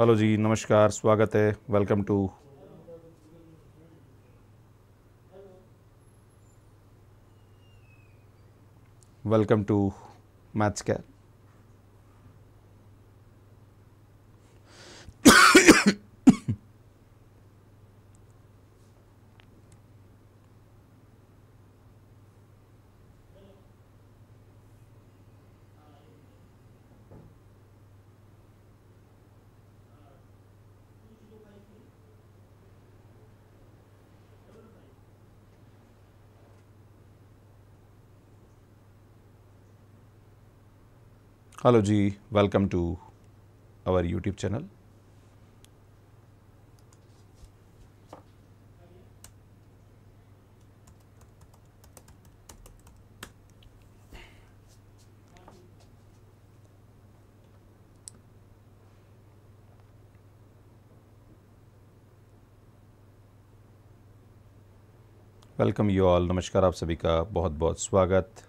Hello जी नमस्कार स्वागत है welcome to welcome to maths care hello जी welcome to our YouTube channel welcome you all नमस्कार आप सभी का बहुत बहुत स्वागत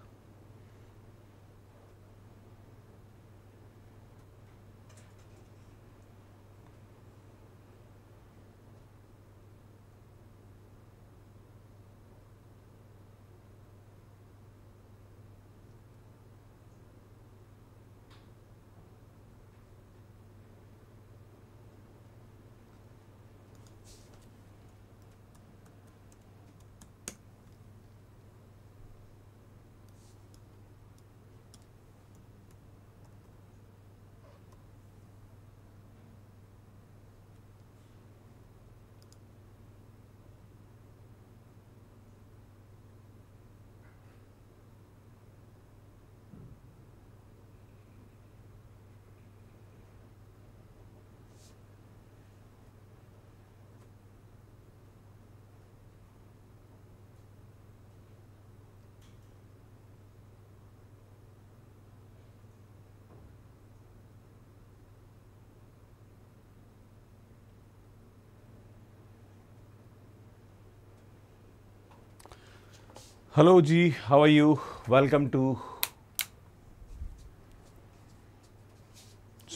हेलो जी how are you welcome to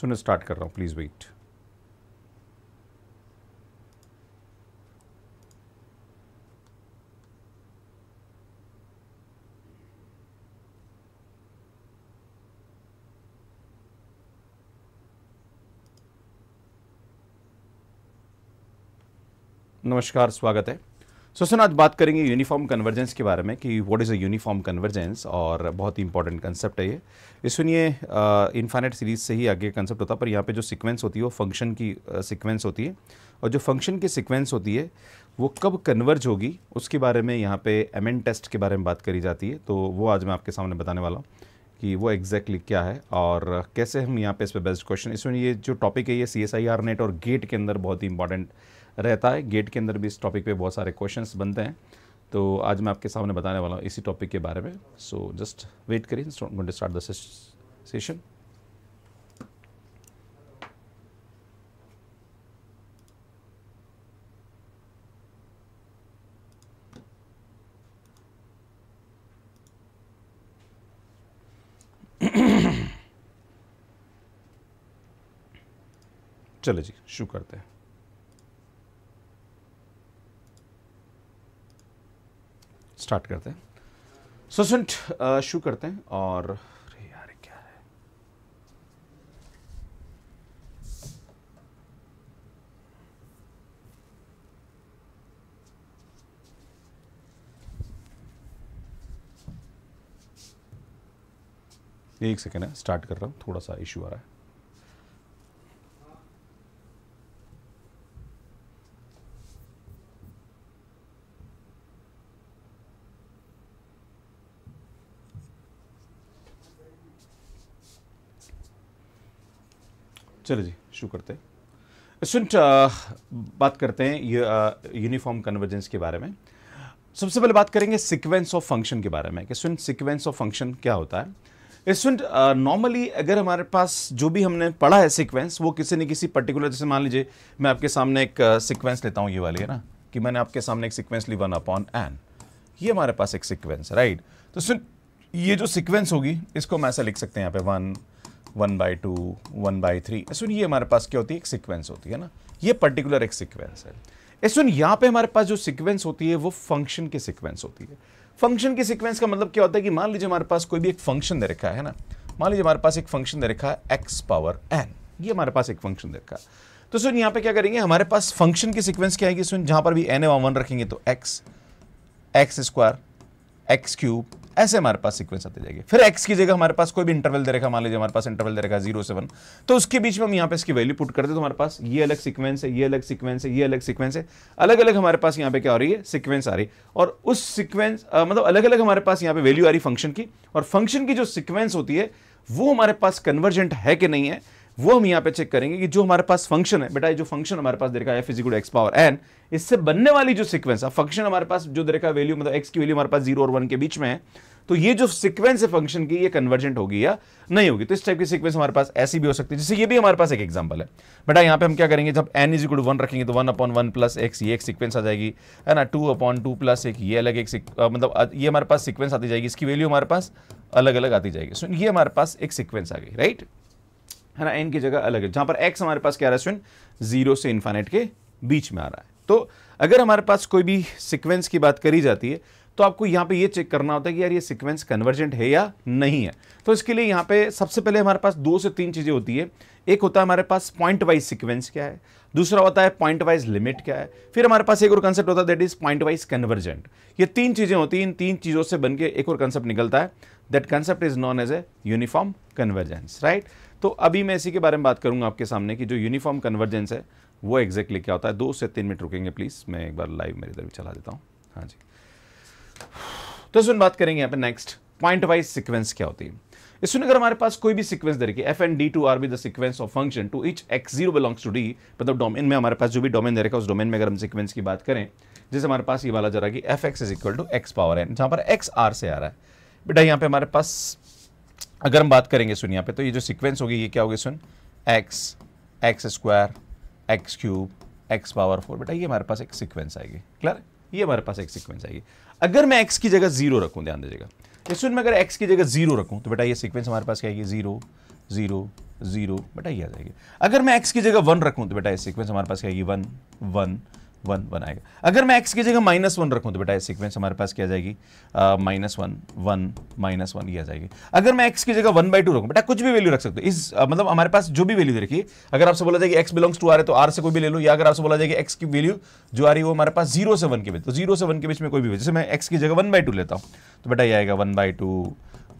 सुन स्टार्ट कर रहा हूँ प्लीज़ वेट नमस्कार स्वागत है सो सुन आज बात करेंगे यूनिफॉर्म कन्वर्जेंस के बारे में कि what is a uniform convergence और बहुत ही इंपॉर्टेंट कंसेप्ट है ये सुनिए इन्फाइनेट सीरीज से ही आगे कंसेप्ट होता है पर यहाँ पे जो सीक्वेंस होती है वो फंक्शन की सीक्वेंस uh, होती है और जो फंक्शन की सीक्वेंस होती है वो कब कन्वर्ज होगी उसके बारे में यहाँ पे एम टेस्ट के बारे में बात करी जाती है तो वो आज मैं आपके सामने बताने वाला हूँ कि वो एग्जैक्टली exactly क्या है और कैसे हम यहाँ पे इस पर बेस्ट क्वेश्चन इसमें ये जो टॉपिक है ये सी नेट और गेट के अंदर बहुत ही इंपॉर्टेंट रहता है गेट के अंदर भी इस टॉपिक पे बहुत सारे क्वेश्चंस बनते हैं तो आज मैं आपके सामने बताने वाला हूँ इसी टॉपिक के बारे में सो जस्ट वेट करिए स्टार्ट द सेशन चलो जी शुरू करते हैं स्टार्ट करते हैं ससेंट uh, शुरू करते हैं और यार क्या है एक सेकेंड है स्टार्ट कर रहा हूँ थोड़ा सा इशू आ रहा है चलो जी शुरू करते हैं सुन बात करते हैं यूनिफॉर्म कन्वर्जेंस के बारे में सबसे पहले बात करेंगे सीक्वेंस ऑफ फंक्शन के बारे में कि सुन सीक्वेंस ऑफ फंक्शन क्या होता है स्टूडेंट नॉर्मली अगर हमारे पास जो भी हमने पढ़ा है सीक्वेंस वो किसी न किसी पर्टिकुलर जैसे मान लीजिए मैं आपके सामने एक सीक्वेंस uh, लेता हूँ ये वाली है ना कि मैंने आपके सामने एक सीक्वेंस ली वन अपॉन एन ये हमारे पास एक सीक्वेंस राइट तो सुन ये जो सीक्वेंस होगी इसको हम ऐसा लिख सकते हैं यहाँ पे one one by two one by three सुन ये हमारे पास क्या होती है एक सिक्वेंस होती है ना ये पर्टिकुलर एक सिक्वेंस है सुन यहाँ पे हमारे पास जो सिक्वेंस होती है वो फंक्शन की सिक्वेंस होती है फंक्शन की सिक्वेंस का मतलब क्या होता है कि मान लीजिए हमारे पास कोई भी एक फंक्शन दे रखा है ना मान लीजिए हमारे पास एक फंक्शन दे रखा है एक्स पावर एन ये हमारे पास एक फंक्शन दे रखा है तो सुन यहाँ पे क्या करेंगे हमारे पास फंक्शन की सिक्वेंस क्या आएगी सुन जहाँ पर भी एन ए वन रखेंगे तो x x square x cube ऐसे हमारे पास सीक्वेंस आते जाएगी फिर एक्स की जगह हमारे पास कोई भी इंटरवल दे रखा मान लीजिए हमारे पास इंटरवल दे रखा जीरो सेवन तो उसके बीच में हम यहाँ पे इसकी वैल्यू पुट करते तो हमारे पास ये अलग सीक्वेंस है ये अलग सीक्वेंस है ये अलग सीक्वेंस है अलग अलग हमारे पास यहाँ पे क्या हो रही है सिक्वेंस आ रही है और उस सिक्वेंस मतलब अलग अलग हमारे पास यहाँ पे वैल्यू आ रही फंक्शन की और फंक्शन की जो सिक्वेंस होती है वो हमारे पास कन्वर्जेंट है कि नहीं है वो हम यहाँ पे चेक करेंगे कि जो हमारे पास फंक्शन है बेटा ये जो फंक्शन हमारे पास दे रखा है f is equal x power n इससे बनने वाली जो सिक्वेंस है फंक्शन हमारे पास जो दे रखा वैल्यू मतलब एक्स की वैल्यू हमारे पास जीरो और वन के बीच में है तो ये जो सिक्वेंस है फंक्शन की ये कन्वर्जेंट होगी या नहीं होगी तो इस टाइप की सिक्वेंस हमारे पास ऐसी भी हो सकती है जैसे ये भी हमारे पास एक एग्जांपल है बेटा यहाँ पे हम क्या करेंगे जब एन इज इक्वल वन रखेंगे तो one upon one plus x ये एक सिक्वेंस आ जाएगी है ना टू अपॉन टू प्लस एक ये अलग एक मतलब ये हमारे पास सिक्वेंस आती जाएगी इसकी वैल्यू हमारे पास अलग अलग आती जाएगी सो ये हमारे पास एक सिक्वेंस आ गई राइट है ना एन की जगह अलग है जहाँ पर एक्स हमारे पास क्या रहा है स्वयं जीरो से इन्फाइनेट के बीच में आ रहा है तो अगर हमारे पास कोई भी सिक्वेंस की बात करी जाती है तो आपको यहाँ पे ये चेक करना होता है कि यार ये सीक्वेंस कन्वर्जेंट है या नहीं है तो इसके लिए यहाँ पे सबसे पहले हमारे पास दो से तीन चीज़ें होती है एक होता है हमारे पास पॉइंट वाइज सीक्वेंस क्या है दूसरा होता है पॉइंट वाइज लिमिट क्या है फिर हमारे पास एक और कंसेप्ट होता है that is point wise convergent ये तीन चीज़ें होती हैं इन तीन चीज़ों से बन के एक और कंसेप्ट निकलता है that concept is known as a uniform convergence right तो अभी मैं इसी के बारे में बात करूंगा आपके सामने कि जो यूनिफॉर्म कन्वर्जेंस है वो एग्जैक्टली क्या होता है दो से तीन मिनट रुकेंगे प्लीज़ मैं एक बार लाइव मेरे इधर भी चला देता हूँ हाँ जी तो इसमें बात करेंगे यहाँ पे नेक्स्ट पॉइंट वाइज सिक्वेंस क्या होती है इसमें अगर हमारे पास कोई भी सिक्वेंस दे रखी f and D to R be the sequence of function to each x zero belongs to D मतलब डोमेन में हमारे पास जो भी डोमेन दे रखा है उस डोमेन में अगर हम सिक्वेंस की बात करें जैसे हमारे पास ये वाला जरा कि f x is equal to x power n जहाँ पर एक्स आर से आ रहा है बेटा यहाँ पे हमारे पास अगर हम बात करेंगे सुन यहाँ पे तो ये जो सीक्वेंस होगी ये क्या होगी सुन x x square x cube x power four बेटा ये हमारे पास एक सीक्वेंस आएगी क्लियर ये हमारे पास एक सीक्वेंस आएगी अगर मैं एक्स की जगह जीरो रखूँ ध्यान दीजिएगा ये सुन मैं अगर एक्स की जगह जीरो रखूँ तो बेटा ये सीक्वेंस हमारे पास क्या आएगी जीरो जीरो जीरो बेटा ये आ जाएगी अगर मैं एक्स की जगह वन रखूँ तो बेटा ये सीक्वेंस हमारे पास क्या आएगी वन वन वन वन आएगा अगर मैं एक्स की जगह माइनस वन रखूँ तो बेटा सीक्वेंस हमारे पास क्या जाएगी minus one one minus one ये आ जाएगी अगर मैं एक्स की जगह वन बाई टू रखूँ बेटा कुछ भी वैल्यू रख सकते हो इस uh, मतलब हमारे पास जो भी वैल्यू देखिए अगर आपसे बोला जाएगी एक्स बिलोंग्स टू आ है तो आर से कोई भी ले लो या अगर आपसे बोला जाएगी एक्स की वैल्यू जो आ रही है वो हमारे पास जीरो से वन के बीच तो जीरो से वन के बीच में कोई भी जैसे मैं एक्स की जगह वन बाई टू लेता हूँ तो बेटा ये आएगा one by two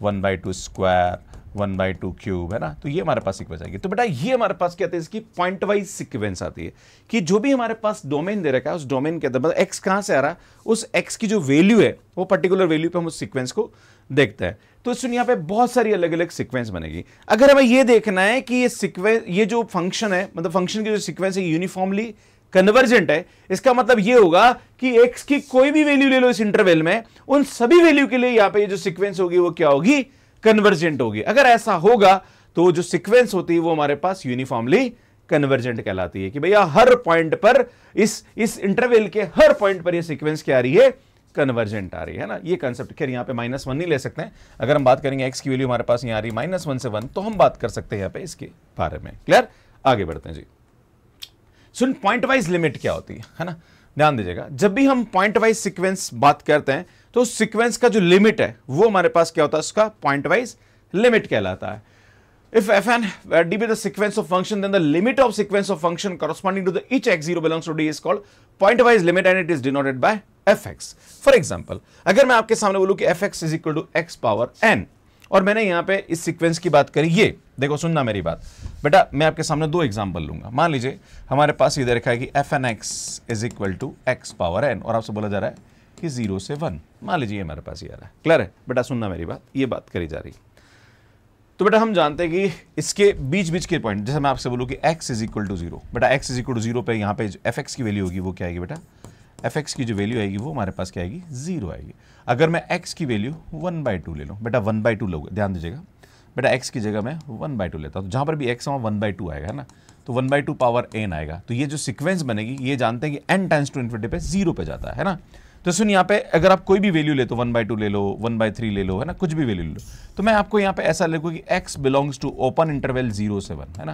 one by two square one by two cube है ना तो ये हमारे पास सिक्वेंस आएगी तो बेटा ये हमारे पास क्या है इसकी पॉइंट वाइज सिक्वेंस आती है कि जो भी हमारे पास डोमेन दे रखा है उस डोमेन के अंदर मतलब एक्स कहाँ से आ रहा है उस एक्स की जो वैल्यू है वो पर्टिकुलर वैल्यू पे हम उस सिक्वेंस को देखते हैं तो इस यहाँ पे बहुत सारी अलग अलग सिक्वेंस बनेगी अगर हमें ये देखना है कि ये सिक्वेंस ये जो फंक्शन है मतलब फंक्शन की जो सिक्वेंस है यूनिफॉर्मली कन्वर्जेंट है इसका मतलब ये होगा कि एक्स की कोई भी वैल्यू ले लो इस इंटरवेल में उन सभी वैल्यू के लिए यहाँ पे ये जो सिक्वेंस होगी वो क्या होगी कन्वर्जेंट होगी अगर ऐसा होगा तो जो सिक्वेंस होती है वो हमारे पास यूनिफॉर्मली कन्वर्जेंट कहलाती है कि भैया हर पॉइंट पर इस इस इंटरवेल के हर पॉइंट पर ये सीक्वेंस क्या आ रही है कन्वर्जेंट आ रही है ना ये कंसेप्ट खैर यहाँ पे माइनस वन नहीं ले सकते हैं अगर हम बात करेंगे एक्स की वैल्यू हमारे पास यहाँ आ रही माइनस वन से वन तो हम बात कर सकते हैं यहाँ पे इसके बारे में क्लियर आगे बढ़ते हैं जी सुन पॉइंट वाइज लिमिट क्या होती है ना ध्यान दीजिएगा जब भी हम पॉइंट वाइज सिक्वेंस बात करते हैं तो सिक्वेंस का जो लिमिट है वो हमारे पास क्या होता है उसका पॉइंट वाइज लिमिट कहलाता है if fn where d be the sequence of function then the limit of sequence of function corresponding to the each x0 belongs to d is called pointwise limit and it is denoted by fx for example अगर मैं आपके सामने बोलूं कि fx is equal to x power n और मैंने यहां पे इस सीक्वेंस की बात करी ये देखो सुनना मेरी बात बेटा मैं आपके सामने दो एग्जाम्पल लूंगा मान लीजिए हमारे पास ये रखा है कि f n x is equal to x power n और आपसे बोला जा रहा है कि जीरो से वन मान लीजिए हमारे पास ये आ रहा है क्लियर है बेटा सुनना मेरी बात ये बात करी जा रही है तो बेटा हम जानते हैं कि इसके बीच बीच के पॉइंट जैसे मैं आपसे बोलूँ कि x is equal to zero बेटा x is equal to zero पर यहाँ पे एफ एक्स की वैल्यू होगी वो क्या आएगी बेटा एफ एक्स की जो वैल्यू आएगी वो हमारे पास क्या आएगी जीरो आएगी अगर मैं एक्स की वैल्यू वन बाई टू ले लूँ बेटा वन बाई टू लोग ध्यान दीजिएगा बेटा एक्स की जगह मैं वन बाई टू लेता हूँ तो जहाँ पर भी एक्स वहाँ वन बाई टू आएगा है ना तो one by two power n आएगा तो ये जो सिक्वेंस बनेगी ये जानते हैं कि एन टाइम्स टू इन्फिनिटी पे जीरो पे जाता है ना तो सुन यहाँ पे अगर आप कोई भी वैल्यू ले तो वन बाई टू ले लो वन बाई थ्री ले लो है ना कुछ भी वैल्यू ले लो तो मैं आपको यहाँ पे ऐसा लिखूँ कि x belongs to open interval zero से वन है ना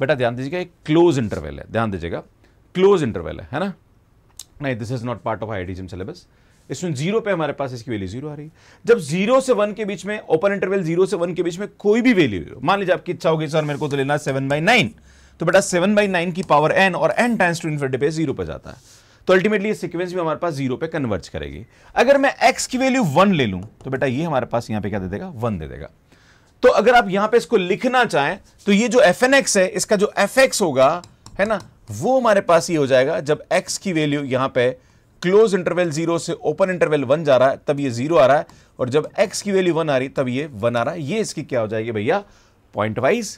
बेटा ध्यान दीजिएगा एक क्लोज इंटरवेल है ध्यान दीजिएगा क्लोज इंटरवेल है है ना नहीं this is not part of I syllabus इसमें जीरो पे हमारे पास इसकी वैल्यू जीरो आ रही है जब जीरो से वन के बीच में ओपन इंटरवल जीरो से वन के बीच में कोई भी वैल्यू मान लीजिए आपकी इच्छा होगी सर मेरे को तो लेना सेवन बाई नाइन तो बेटा सेवन बाई नाइन की पावर एन और एन टाइम्स टू इन्फिनिटी पे जीरो पे जाता है तो अल्टीमेटली सिक्वेंस भी हमारे पास जीरो पे कन्वर्ज करेगी अगर मैं एक्स की वैल्यू वन ले लूँ तो बेटा ये हमारे पास यहाँ पे क्या दे देगा वन दे देगा तो अगर आप यहाँ पे इसको लिखना चाहें तो ये जो एफ एन एक्स है इसका जो एफ एक्स होगा है ना वो हमारे पास ये हो जाएगा जब एक्स की वैल्यू यहाँ पे क्लोज इंटरवल जीरो से ओपन इंटरवल वन जा रहा है तब ये जीरो आ रहा है और जब एक्स की वैल्यू वन आ रही तब ये वन आ रहा है ये इसकी क्या हो जाएगी भैया पॉइंट वाइज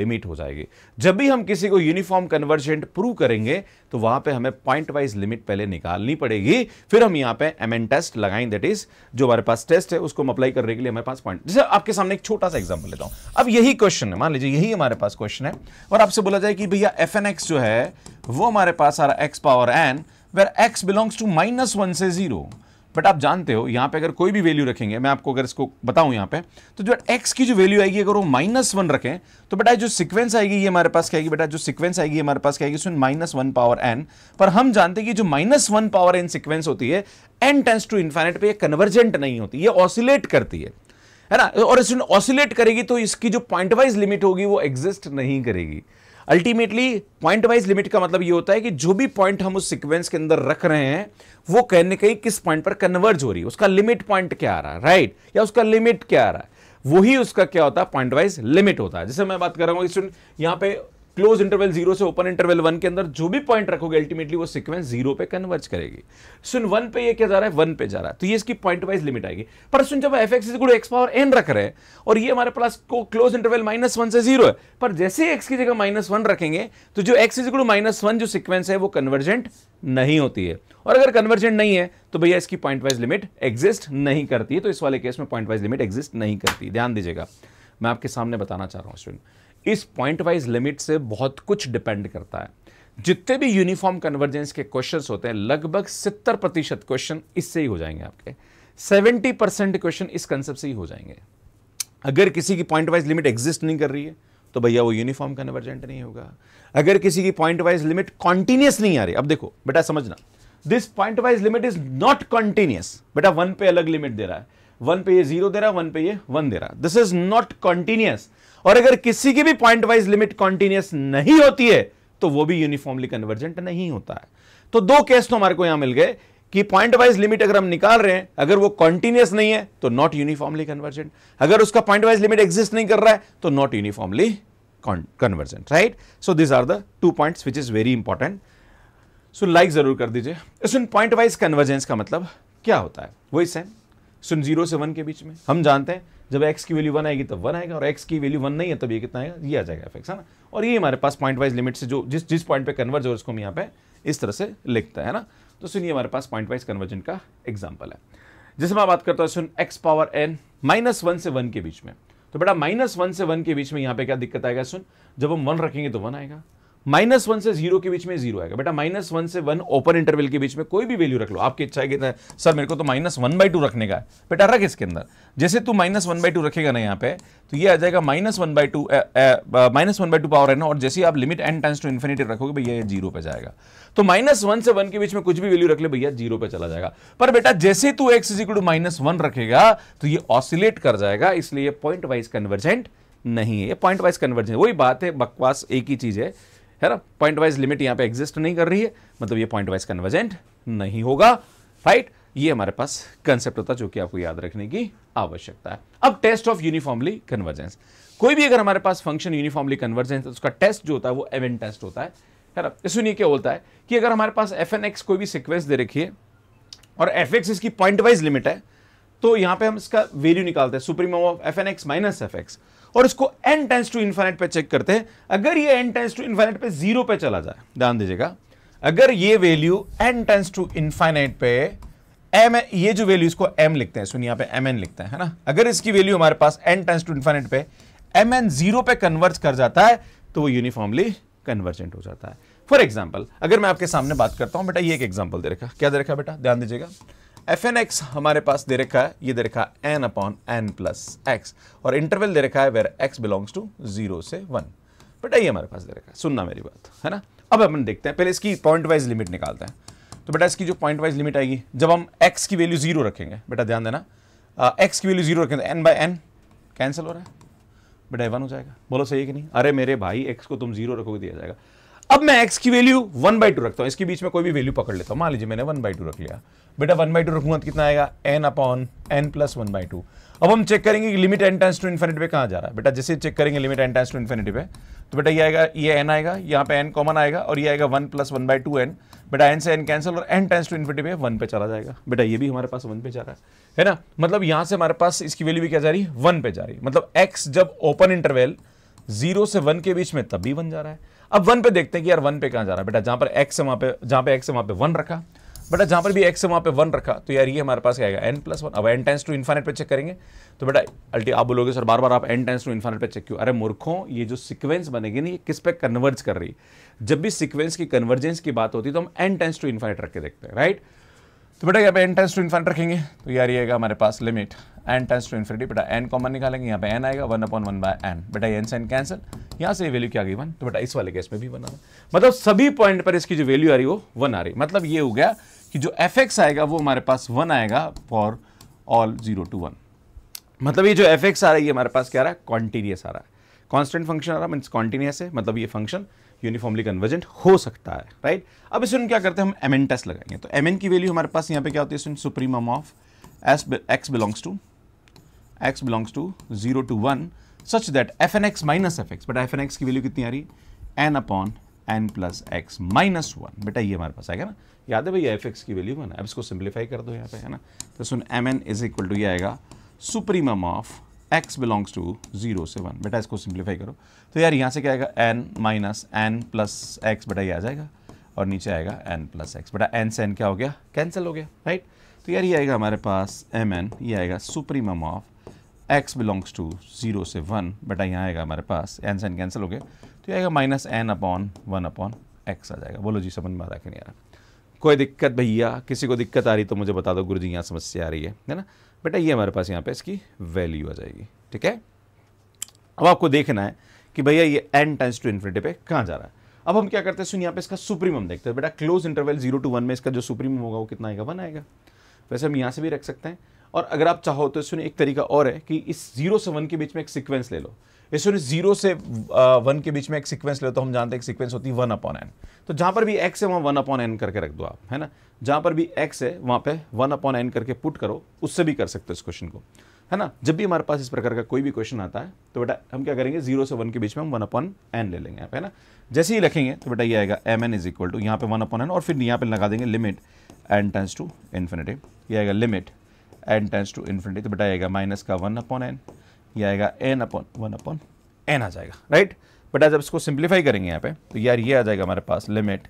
लिमिट हो जाएगी जब भी हम किसी को यूनिफॉर्म कन्वर्जेंट प्रूव करेंगे तो वहां पे हमें पॉइंट वाइज लिमिट पहले निकालनी पड़ेगी फिर हम यहाँ पे एम एन टेस्ट लगाएं दैट इज जो हमारे पास टेस्ट है उसको हम अप्लाई करने के लिए हमारे पास पॉइंट जैसे आपके सामने एक छोटा सा एग्जाम्पल लेता हूं अब यही क्वेश्चन है मान लीजिए यही हमारे पास क्वेश्चन है और आपसे बोला जाए कि भैया एफ एन एक्स जो है वो हमारे पास आ रहा x power n where x belongs to minus one से जीरो बट आप जानते हो यहाँ पे अगर कोई भी वैल्यू रखेंगे मैं आपको अगर इसको बताऊँ यहाँ पे तो जो एक्स की जो वैल्यू आएगी अगर वो माइनस वन रखें तो बेटा जो सीक्वेंस आएगी ये हमारे पास कहेगी बेटा जो सीक्वेंस आएगी हमारे पास कहेगी माइनस वन पावर एन पर हम जानते हैं कि जो minus one power n sequence होती है एन टेंस टू इन्फाइनेट पर कन्वर्जेंट नहीं होती ये ऑसिलेट करती है है ना और इसमें ऑसिलेट करेगी तो इसकी जो पॉइंट वाइज लिमिट होगी वो एग्जिस्ट नहीं करेगी अल्टीमेटली पॉइंट वाइज लिमिट का मतलब ये होता है कि जो भी पॉइंट हम उस सिक्वेंस के अंदर रख रहे हैं वो कहीं ना कहीं किस पॉइंट पर कन्वर्ज हो रही है उसका लिमिट पॉइंट क्या आ रहा है राइट या उसका लिमिट क्या आ रहा है वही उसका क्या होता है पॉइंट वाइज लिमिट होता है जैसे मैं बात कर रहा हूँ यहाँ पे क्लोज इंटरवल जीरो से ओपन इंटरवल वन के अंदर जो भी पॉइंट रखोगे अल्टीमेटली वो सीक्वेंस जीरो पे कन्वर्ज करेगी सुन वन पे ये क्या जा रहा है वन पे जा रहा है तो ये इसकी पॉइंट वाइज लिमिट आएगी पर सुन जब f x good x power n रख रहे हैं और ये हमारे पास को क्लोज इंटरवल माइनस वन से जीरो है पर जैसे एक्स की जगह माइनस वन रखेंगे तो जो एक्स इज माइनस वन जो सिक्वेंस है वो कन्वर्जेंट नहीं होती है और अगर कन्वर्जेंट नहीं है तो भैया इसकी पॉइंट वाइज लिमिट एग्जिस्ट नहीं करती है तो इस वाले केस में पॉइंट वाइज लिमिट एग्जिस्ट नहीं करती ध्यान दीजिएगा मैं आपके सामने बताना चाह रहा हूँ स्टूडेंट इस पॉइंट वाइज लिमिट से बहुत कुछ डिपेंड करता है जितने भी यूनिफॉर्म कन्वर्जेंस के क्वेश्चंस होते हैं लगभग सितर प्रतिशत क्वेश्चन इससे ही हो जाएंगे आपके सेवेंटी परसेंट क्वेश्चन इस कंसेप्ट से ही हो जाएंगे अगर किसी की पॉइंट वाइज लिमिट एग्जिस्ट नहीं कर रही है तो भैया वो यूनिफॉर्म कन्वर्जेंट नहीं होगा अगर किसी की पॉइंट वाइज लिमिट कॉन्टिन्यूस नहीं आ रही अब देखो बेटा समझना this point wise limit is not continuous बेटा वन पे अलग लिमिट दे रहा है वन पे ये जीरो दे रहा है वन पे ये वन दे रहा है दिस इज नॉट कॉन्टिन्यूस और अगर किसी की भी पॉइंट वाइज लिमिट कॉन्टिन्यूस नहीं होती है तो वो भी यूनिफॉर्मली कन्वर्जेंट नहीं होता है तो दो केस तो हमारे को यहां मिल गए कि पॉइंट वाइज लिमिट अगर हम निकाल रहे हैं अगर वो कॉन्टिन्यूस नहीं है तो नॉट यूनिफॉर्मली कन्वर्जेंट अगर उसका पॉइंट वाइज लिमिट एग्जिस्ट नहीं कर रहा है तो not uniformly convergent right so this are the two point which is very important so like जरूर कर दीजिए इसमें पॉइंट वाइज कन्वर्जेंस का मतलब क्या होता है वही सेम सुन जीरो से वन के बीच में हम जानते हैं जब एक्स की वैल्यू वन आएगी तब वन आएगा और एक्स की वैल्यू वन नहीं है तब ये कितना आएगा ये आ जाएगा एफ है ना और ये हमारे पास पॉइंट वाइज लिमिट से जो जिस जिस पॉइंट पे कन्वर्ज हो उसको हम यहाँ पे इस तरह से लिखता है ना तो सुनिए हमारे पास पॉइंट वाइज कन्वर्जन का एग्जाम्पल है जैसे मैं बात करता हूँ सुन x power n minus one से वन के बीच में तो बेटा माइनस वन से वन के बीच में यहाँ पे क्या दिक्कत आएगा सुन जब हम वन रखेंगे तो वन आएगा माइनस वन से जीरो के बीच में जीरो आएगा बेटा माइनस वन से वन ओपन इंटरवल के बीच में कोई भी वैल्यू रख लो आपकी इच्छा है कितना सर मेरे को तो माइनस वन बाई टू रखने का है बेटा रख इसके अंदर जैसे तू माइनस वन बाई टू रखेगा ना यहाँ पे तो ये आ जाएगा minus one by two minus one by two power है ना और जैसे आप limit n times to infinity रखोगे भैया ये जीरो पे जाएगा तो माइनस वन से वन के बीच में कुछ भी वैल्यू रख ले भैया जीरो पे चला जाएगा पर बेटा जैसे तू x is equal to minus one रखेगा तो ये ऑसिलेट कर जाएगा इसलिए पॉइंट वाइज कन्वर्जेंट नहीं है पॉइंट वाइज कन्वर्जेंट वही बात है बकवास एक ही चीज है है ना पॉइंट वाइज लिमिट यहां पे एग्जिस्ट नहीं कर रही है मतलब ये पॉइंट वाइज कन्वर्जेंट नहीं होगा राइट ये हमारे पास कंसेप्ट होता जो कि आपको याद रखने की आवश्यकता है अब टेस्ट ऑफ यूनिफॉर्मली कन्वर्जेंस कोई भी अगर हमारे पास फंक्शन यूनिफॉर्मली कन्वर्जेंस है तो उसका टेस्ट जो होता है वो एवेंट टेस्ट होता है है ना इसमें क्या बोलता है कि अगर हमारे पास एफ एन एक्स कोई भी सिक्वेंस दे रखी है और एफ एक्स इसकी पॉइंट वाइज लिमिट है तो यहां पे हम इसका वैल्यू निकालते हैं supreme of f n x minus f x और इसको एन टेंस टू इन्फाइनेट पे चेक करते हैं अगर ये एन टेंस टू इन्फाइनेट पे जीरो पे चला जाए ध्यान दीजिएगा अगर ये value n tends to infinite पे एम ये जो वैल्यू इसको एम लिखते हैं सुनिए यहाँ पे एम एन लिखते हैं है ना अगर इसकी वैल्यू हमारे पास एन टेंस टू इन्फाइनेट पे एम एन जीरो पे कन्वर्ज कर जाता है तो वो यूनिफॉर्मली कन्वर्जेंट हो जाता है फॉर एग्जाम्पल अगर मैं आपके सामने बात करता हूँ बेटा ये एक एग्जाम्पल दे रखा क्या दे रखा बेटा ध्यान दीजिएगा एफ एन एक्स हमारे पास दे रखा है ये दे रखा है n upon n plus x और इंटरवल दे रखा है where x belongs to zero से वन बेटा ये हमारे पास दे रखा है सुनना मेरी बात है ना अब अपन देखते हैं पहले इसकी पॉइंट वाइज लिमिट निकालते हैं तो बेटा इसकी जो पॉइंट वाइज लिमिट आएगी जब हम एक्स की वैल्यू जीरो रखेंगे बेटा ध्यान देना एक्स की वैल्यू जीरो रखेंगे एन बाई एन कैंसिल हो रहा है बेटा वन हो जाएगा बोलो सही है कि नहीं अरे मेरे भाई एक्स को तुम जीरो रखोगे दिया जाएगा अब मैं एक्स की वैल्यू वन बाई टू रखता हूं इसके बीच में कोई भी वैल्यू पकड़ लेता हूं मान लीजिए मैंने वन बाई टू रख लिया बेटा वन बाई टू रखूंगा तो कितना आएगा n upon n plus one by two अब हम चेक करेंगे कि limit n tends to infinity पे कहाँ जा रहा है बेटा जैसे चेक करेंगे limit n tends to infinity पे तो बेटा ये आएगा ये एन आएगा यहाँ पे एन कॉमन आएगा और ये आएगा one plus one by two n बेटा एन से एन कैंसिल और एन टेंस टू इन्फिनिटी पे वन पे चला जाएगा बेटा ये भी हमारे पास वन पे जा रहा है है ना मतलब यहाँ से हमारे पास इसकी वैल्यू भी क्या जा रही है वन पे जा रही है मतलब एक्स जब ओपन इंटरवेल जीरो से वन के बीच में तब भी वन जा रहा है अब वन पे देखते हैं कि यार वन पे कहाँ जा रहा है बेटा जहाँ पर एक्स है वहाँ पे जहाँ पे एक्स है वहाँ पे वन रखा बेटा जहाँ पर भी एक्स है वहाँ पे वन रखा तो यार ये हमारे पास क्या आएगा एन प्लस वन अब एन टेंस टू इन्फाइनेट पे चेक करेंगे तो बेटा अल्टी आप बोलोगे सर बार बार आप एन टेंस टू इन्फाइनेट पे चेक क्यों अरे मूर्खों ये जो सिक्वेंस बनेगी ना ये किस पे कन्वर्ज कर रही जब भी सिक्वेंस की कन्वर्जेंस की बात होती है तो हम एन टेंस टू इन्फाइनेट रख के देखते हैं राइट तो बेटा यहाँ पे एन टेंस टू इन्फाइनेट रखेंगे तो यार ये आएगा हमारे पास limit n tends to infinity बेटा एन कॉमन निकालेंगे यहाँ पे एन आएगा one upon one by n बेटा एन से एन कैंसिल यहां से वैल्यू क्या गई वन तो बेटा इस वाले केस में भी वन आ रहा मतलब सभी पॉइंट पर इसकी जो वैल्यू आ रही वो वन आ रही मतलब ये हो गया कि जो एफ एक्स आएगा वो हमारे पास वन आएगा for all zero to one मतलब ये जो एफ एक्स आ रही है हमारे पास क्या आ रहा है कॉन्टीन्यूस आ रहा है कॉन्स्टेंट फंक्शन आ रहा है मीन्स कॉन्टीन्यूस है मतलब ये फंक्शन यूनिफॉर्मली कन्वर्जेंट हो सकता है राइट अब इसमें क्या करते हैं हम एम एन टेस्ट लगाएंगे तो एम एन की वैल्यू हमारे पास यहाँ पे क्या होती है student supremum of S x belongs to x belongs to zero to one such that f n x minus f x बेटा एफ एन एक्स की वैल्यू कितनी आ रही है n upon n plus x minus one बेटा ये हमारे पास आएगा ना याद है भैया एफ एक्स की वैल्यू है ना अब इसको सिंप्लीफाई कर दो यहाँ पे है ना तो सुन M n is equal to ये आएगा supremum of x belongs to zero से वन बेटा इसको सिंप्लीफाई करो तो यार यहाँ से क्या आएगा n minus n plus x बेटा ये आ जाएगा और नीचे आएगा एन प्लस एक्स बेटा एन से एन क्या हो गया कैंसिल हो गया राइट तो यार ये आएगा हमारे पास एम एन ये आएगा supremum of x belongs to zero से वन बेटा यहाँ आएगा हमारे पास एन से एन कैंसिल हो गया तो ये आएगा minus n upon one upon x आ जाएगा बोलो जी समझ में आ रहा कि नहीं आ रहा कोई दिक्कत भैया किसी को दिक्कत आ रही तो मुझे बता दो गुरु जी यहाँ समस्या आ रही है है ना बेटा ये हमारे पास यहाँ पे इसकी वैल्यू आ जाएगी ठीक है अब आपको देखना है कि भैया ये एन टाइम्स टू इन्फिनिटी पे कहाँ जा रहा है अब हम क्या करते हैं सुनिए यहाँ पे इसका सुप्रीमम देखते हैं बेटा close interval zero to one में इसका जो सुप्रीमम होगा वो कितना आएगा वन आएगा वैसे हम यहाँ से भी रख सकते हैं और अगर आप चाहो तो इसमें एक तरीका और है कि इस जीरो से वन के बीच में एक सीक्वेंस ले लो इसमें जीरो से वन के बीच में एक सीक्वेंस ले तो हम जानते हैं एक सीक्वेंस होती है वन अपॉन एन तो जहाँ पर भी एक्स है वहाँ वन अपॉन एन करके रख दो आप है ना जहाँ पर भी एक्स है वहाँ पर वन अपॉन एन करके पुट करो उससे भी कर सकते हो इस क्वेश्चन को है ना जब भी हमारे पास इस प्रकार का कोई भी क्वेश्चन आता है तो बेटा हम क्या करेंगे जीरो से वन के बीच में हम वन अपॉन एन ले लेंगे आप है ना जैसे ही लिखेंगे तो बेटा ये आएगा M n is equal to यहाँ पे वन अपॉन एन और फिर यहाँ पे लगा देंगे limit n tends to infinity ये आएगा limit n tends to infinity तो बेटा आएगा माइनस का वन अपॉन एन ये आएगा n upon one upon n आ जाएगा राइट बेटा जब इसको सिंप्लीफाई करेंगे यहाँ पे तो यार ये आ जाएगा हमारे पास लिमिट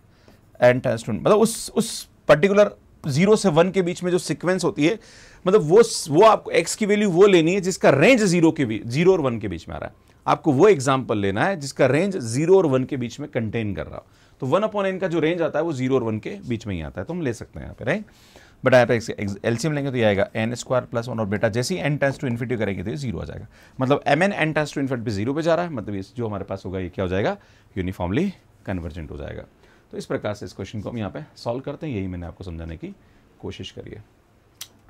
एन टेंस टू मतलब उस उस पर्टिकुलर जीरो से वन के बीच में जो सिक्वेंस होती है मतलब वो वो आपको एक्स की वैल्यू वो लेनी है जिसका रेंज जीरो के बीच जीरो और वन के बीच में आ रहा है आपको वो एग्जाम्पल लेना है जिसका रेंज जीरो और वन के बीच में कंटेन कर रहा हो तो वन अपॉन एन का जो रेंज आता है वो जीरो और वन के बीच में ही आता है तो हम ले सकते हैं यहाँ पे राइट बट आप एलसीएम लेंगे तो ये आएगा एन स्क्वायर प्लस वन और बेटा जैसे ही एन टेंस टू इन्फिनिटी करेंगे तो ये जीरो आ जाएगा मतलब M n n tends to infinity zero पे जा रहा है मतलब इस जो हमारे पास होगा ये क्या हो जाएगा यूनिफॉर्मली कन्वर्जेंट हो जाएगा तो इस प्रकार से इस क्वेश्चन को हम यहाँ पे सॉल्व करते हैं यही मैंने आपको समझाने की कोशिश करी है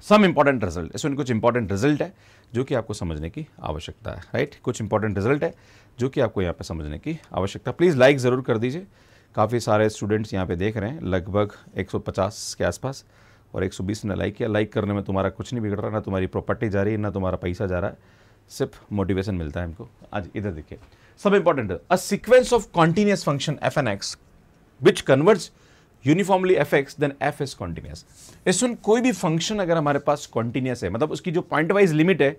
सम इंपॉर्टेंट रिजल्ट इसमें कुछ इंपॉर्टेंट रिजल्ट है जो कि आपको समझने की आवश्यकता है राइट कुछ इंपॉर्टेंट रिजल्ट है जो कि आपको यहाँ पे समझने की आवश्यकता प्लीज़ लाइक ज़रूर कर दीजिए काफ़ी सारे स्टूडेंट्स यहाँ पे देख रहे हैं लगभग 150 के आसपास और 120 ने लाइक किया लाइक करने में तुम्हारा कुछ नहीं बिगड़ रहा ना तुम्हारी प्रॉपर्टी जा रही है ना तुम्हारा पैसा जा रहा है सिर्फ मोटिवेशन मिलता है हमको आज इधर देखिए सब important a sequence of continuous function f n x which converges uniformly f x then f is continuous इसमें कोई भी फंक्शन अगर हमारे पास कॉन्टीन्यूस है मतलब उसकी जो पॉइंट वाइज लिमिट है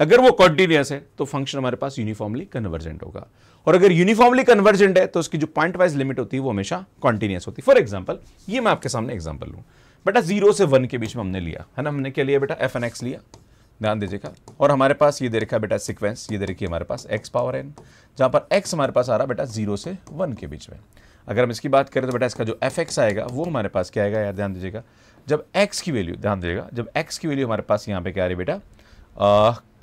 अगर वो कॉन्टीन्यूस है तो फंक्शन हमारे पास यूनिफॉर्मली कन्वर्जेंट होगा और अगर यूनिफॉर्मली कन्वर्जेंट है तो उसकी जो पॉइंट वाइज लिमिट होती है वो हमेशा कॉन्टीन्यूस होती है फॉर एग्जाम्पल ये मैं आपके सामने एग्जाम्पल लूँ बेटा जीरो से वन के बीच में हमने लिया है ना हमने क्या लिया बेटा एफ एन एक्स लिया ध्यान दीजिएगा और हमारे पास ये दे रखा बेटा सिक्वेंस ये दे रखी हमारे पास एक्स पावर एन जहाँ पर एक्स हमारे पास आ रहा बेटा जीरो से वन के बीच में अगर हम इसकी बात करें तो बेटा इसका जो एफ एक्स आएगा वो हमारे पास क्या आएगा यार ध्यान दीजिएगा जब एक्स की वैल्यू ध्यान दीजिएगा जब एक्स की वैल्यू हमारे पास यहाँ पे क्या आ रही बेटा